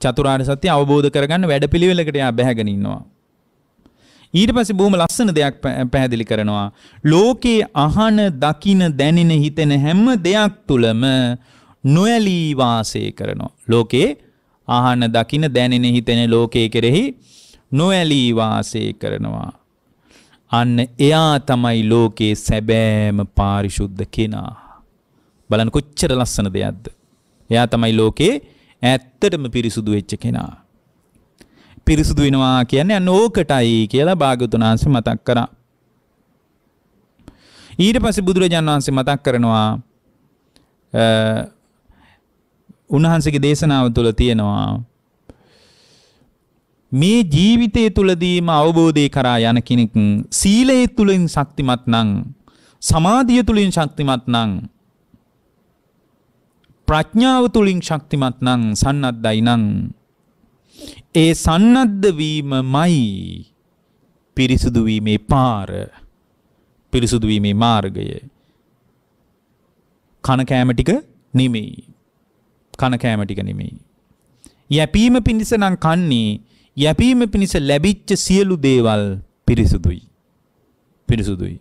චතුරාර්ය සත්‍ය අවබෝධ කරගන්න වැඩපිළිවෙලකට යා බැහැගෙන ඉන්නවා. ඊට පස්සේ බොහොම ලස්සන දෙයක් පැහැදිලි කරනවා. ලෝකේ අහන, දකින, දැනෙන, හිතෙන හැම දෙයක් තුළම නොඇලී වාසය කරනවා. ලෝකේ අහන, දකින, දැනෙන, හිතෙන ලෝකයේ කෙරෙහි නොඇලී වාසය කරනවා. අන්න එයා තමයි ලෝකයේ සැබෑම පාරිශුද්ධ කෙනා. බලන්න කොච්චර ලස්සන දෙයක්ද. එයා තමයි ලෝකේ ඇත්තටම පිරිසුදු වෙච්ච කෙනා. පිරිසුදු වෙනවා කියන්නේ අන්න ඕකටයි කියලා භාග්‍යවතුන් වහන්සේ මතක් කරා. ඊට පස්සේ බුදුරජාණන් වහන්සේ මතක් කරනවා උන්වහන්සේගේ දේශනාව තුළ තියෙනවා මේ ජීවිතය තුළදීම අවබෝධය කරා යන කෙනෙක් සීලයේ තුළින් ශක්තිමත් නම් සමාධිය තුළින් ශක්තිමත් නම් ප්‍රඥාව තුළින් ශක්තිමත් නම් සන්නද්දයි නම් ඒ සන්නද්ධ වීමමයි පිරිසුදු වීමේ පාර පිරිසුදු වීමේ මාර්ගය කන කෑම ටික නෙමෙයි කන කෑම ටික නෙමෙයි යැපීම පිණිස නම් කන්නේ යැපීම පිණිස ලැබිච්ච සියලු දේවල් පිරිසුදුයි. පිරිසුදුයි.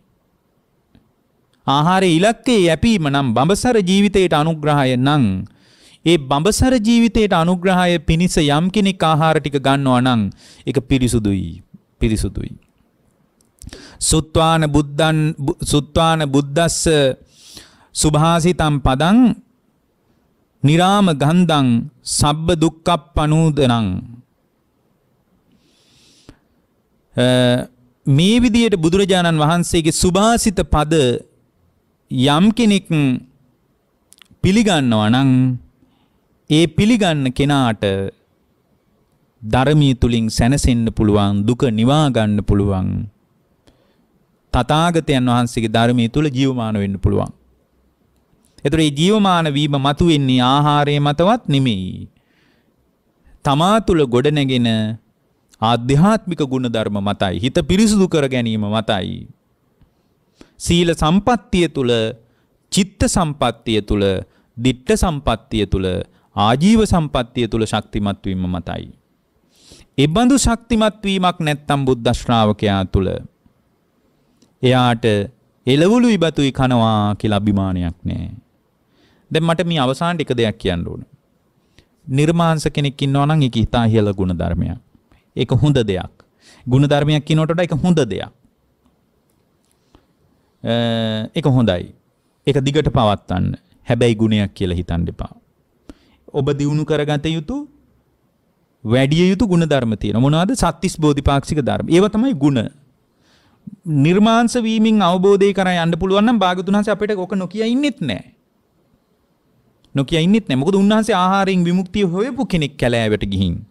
ආහාර ඉලක්කේ යැපීම නම් බඹසර ජීවිතයට අනුග්‍රහය නම් ඒ බඹසර ජීවිතයට අනුග්‍රහය පිණිස යම් කෙනෙක් ආහාර ටික ගන්නවා නම් ඒක පිරිසුදුයි පිරිසුදුයි සුත්වාන බුද්ධන් සුත්වාන බුද්දස්ස සුභාසිතම් පදං निराම ගන්ධං සබ්බ දුක්ඛප්පනූදනං මේ විදියට බුදුරජාණන් වහන්සේගේ සුභාසිත පද යම් කෙනෙක් පිළිගන්නවා නම් ඒ පිළිගන්න කෙනාට ධර්මී තුලින් සැනසෙන්න පුළුවන් දුක නිවා ගන්න පුළුවන් තථාගතයන් වහන්සේගේ ධර්මී තුල ජීවමාන වෙන්න පුළුවන්. ඒතර මේ ජීවමාන වීම මතුවෙන්නේ ආහාරය මතවත් නෙමෙයි. තමා තුල ගොඩනැගෙන ආධ්‍යාත්මික ගුණධර්ම මතයි හිත පිරිසුදු කර ගැනීම මතයි සීල සම්පත්තිය තුල චිත්ත සම්පත්තිය තුල දිට්ඨ සම්පත්තිය තුල ආජීව සම්පත්තිය තුල ශක්තිමත් වීම මතයි එබඳු ශක්තිමත් වීමක් නැත්නම් බුද්ධ ශ්‍රාවකයා තුල එයාට එළවලුයි බතුයි කනවා කියලා අභිමානයක් නැහැ දැන් මට මේ අවසානට එක දෙයක් කියන්න ඕනේ නිර්මාංශ කෙනෙක් ඉන්නවා නම් ඒක හිතා හියල ගුණ ධර්මයක් ඒක හොඳ දෙයක්. ಗುಣධර්මයක් කියනට වඩා ඒක හොඳ දෙයක්. ඒක හොඳයි. ඒක දිගට පවත්වන්න. හැබැයි ගුණයක් කියලා හිතන්න එපා. ඔබ දිනු කරගත යුතු වැඩි යුතු ಗುಣධර්ම තියෙනවා. මොනවද? සත්‍තිස් බෝධිපාක්ෂික ධර්ම. ඒව තමයි ಗುಣ. නිර්මාංශ වීමෙන් අවබෝධය කරා යන්න පුළුවන් නම් භාගතුන් හන්සේ අපිට ඕක නොකිය ඉන්නෙත් නැහැ. නොකිය ඉන්නෙත් නැහැ. මොකද උන්වහන්සේ ආහාරයෙන් විමුක්තිය හොයපු කෙනෙක් කැලෑවට ගිහින්.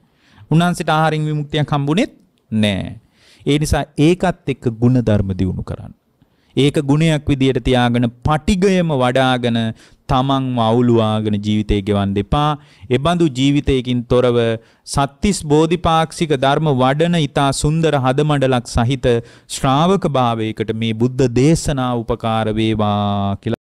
උන්වහන්සේට ආහාරින් විමුක්තියක් හම්බුනේත් නෑ. ඒ නිසා ඒකත් එක්ක ಗುಣධර්ම දියුණු කරන්න. ඒක ගුණයක් විදියට තියාගෙන පටිගයම වඩාගෙන තමන්ව අවුලුවාගෙන ජීවිතේ ගෙවන්න එපා. එබඳු ජීවිතයකින් තොරව සත්‍තිස් බෝධිපාක්ෂික ධර්ම වඩන ඊතා සුන්දර හදමඩලක් සහිත ශ්‍රාවක භාවයකට මේ බුද්ධ දේශනා උපකාර වේවා කියලා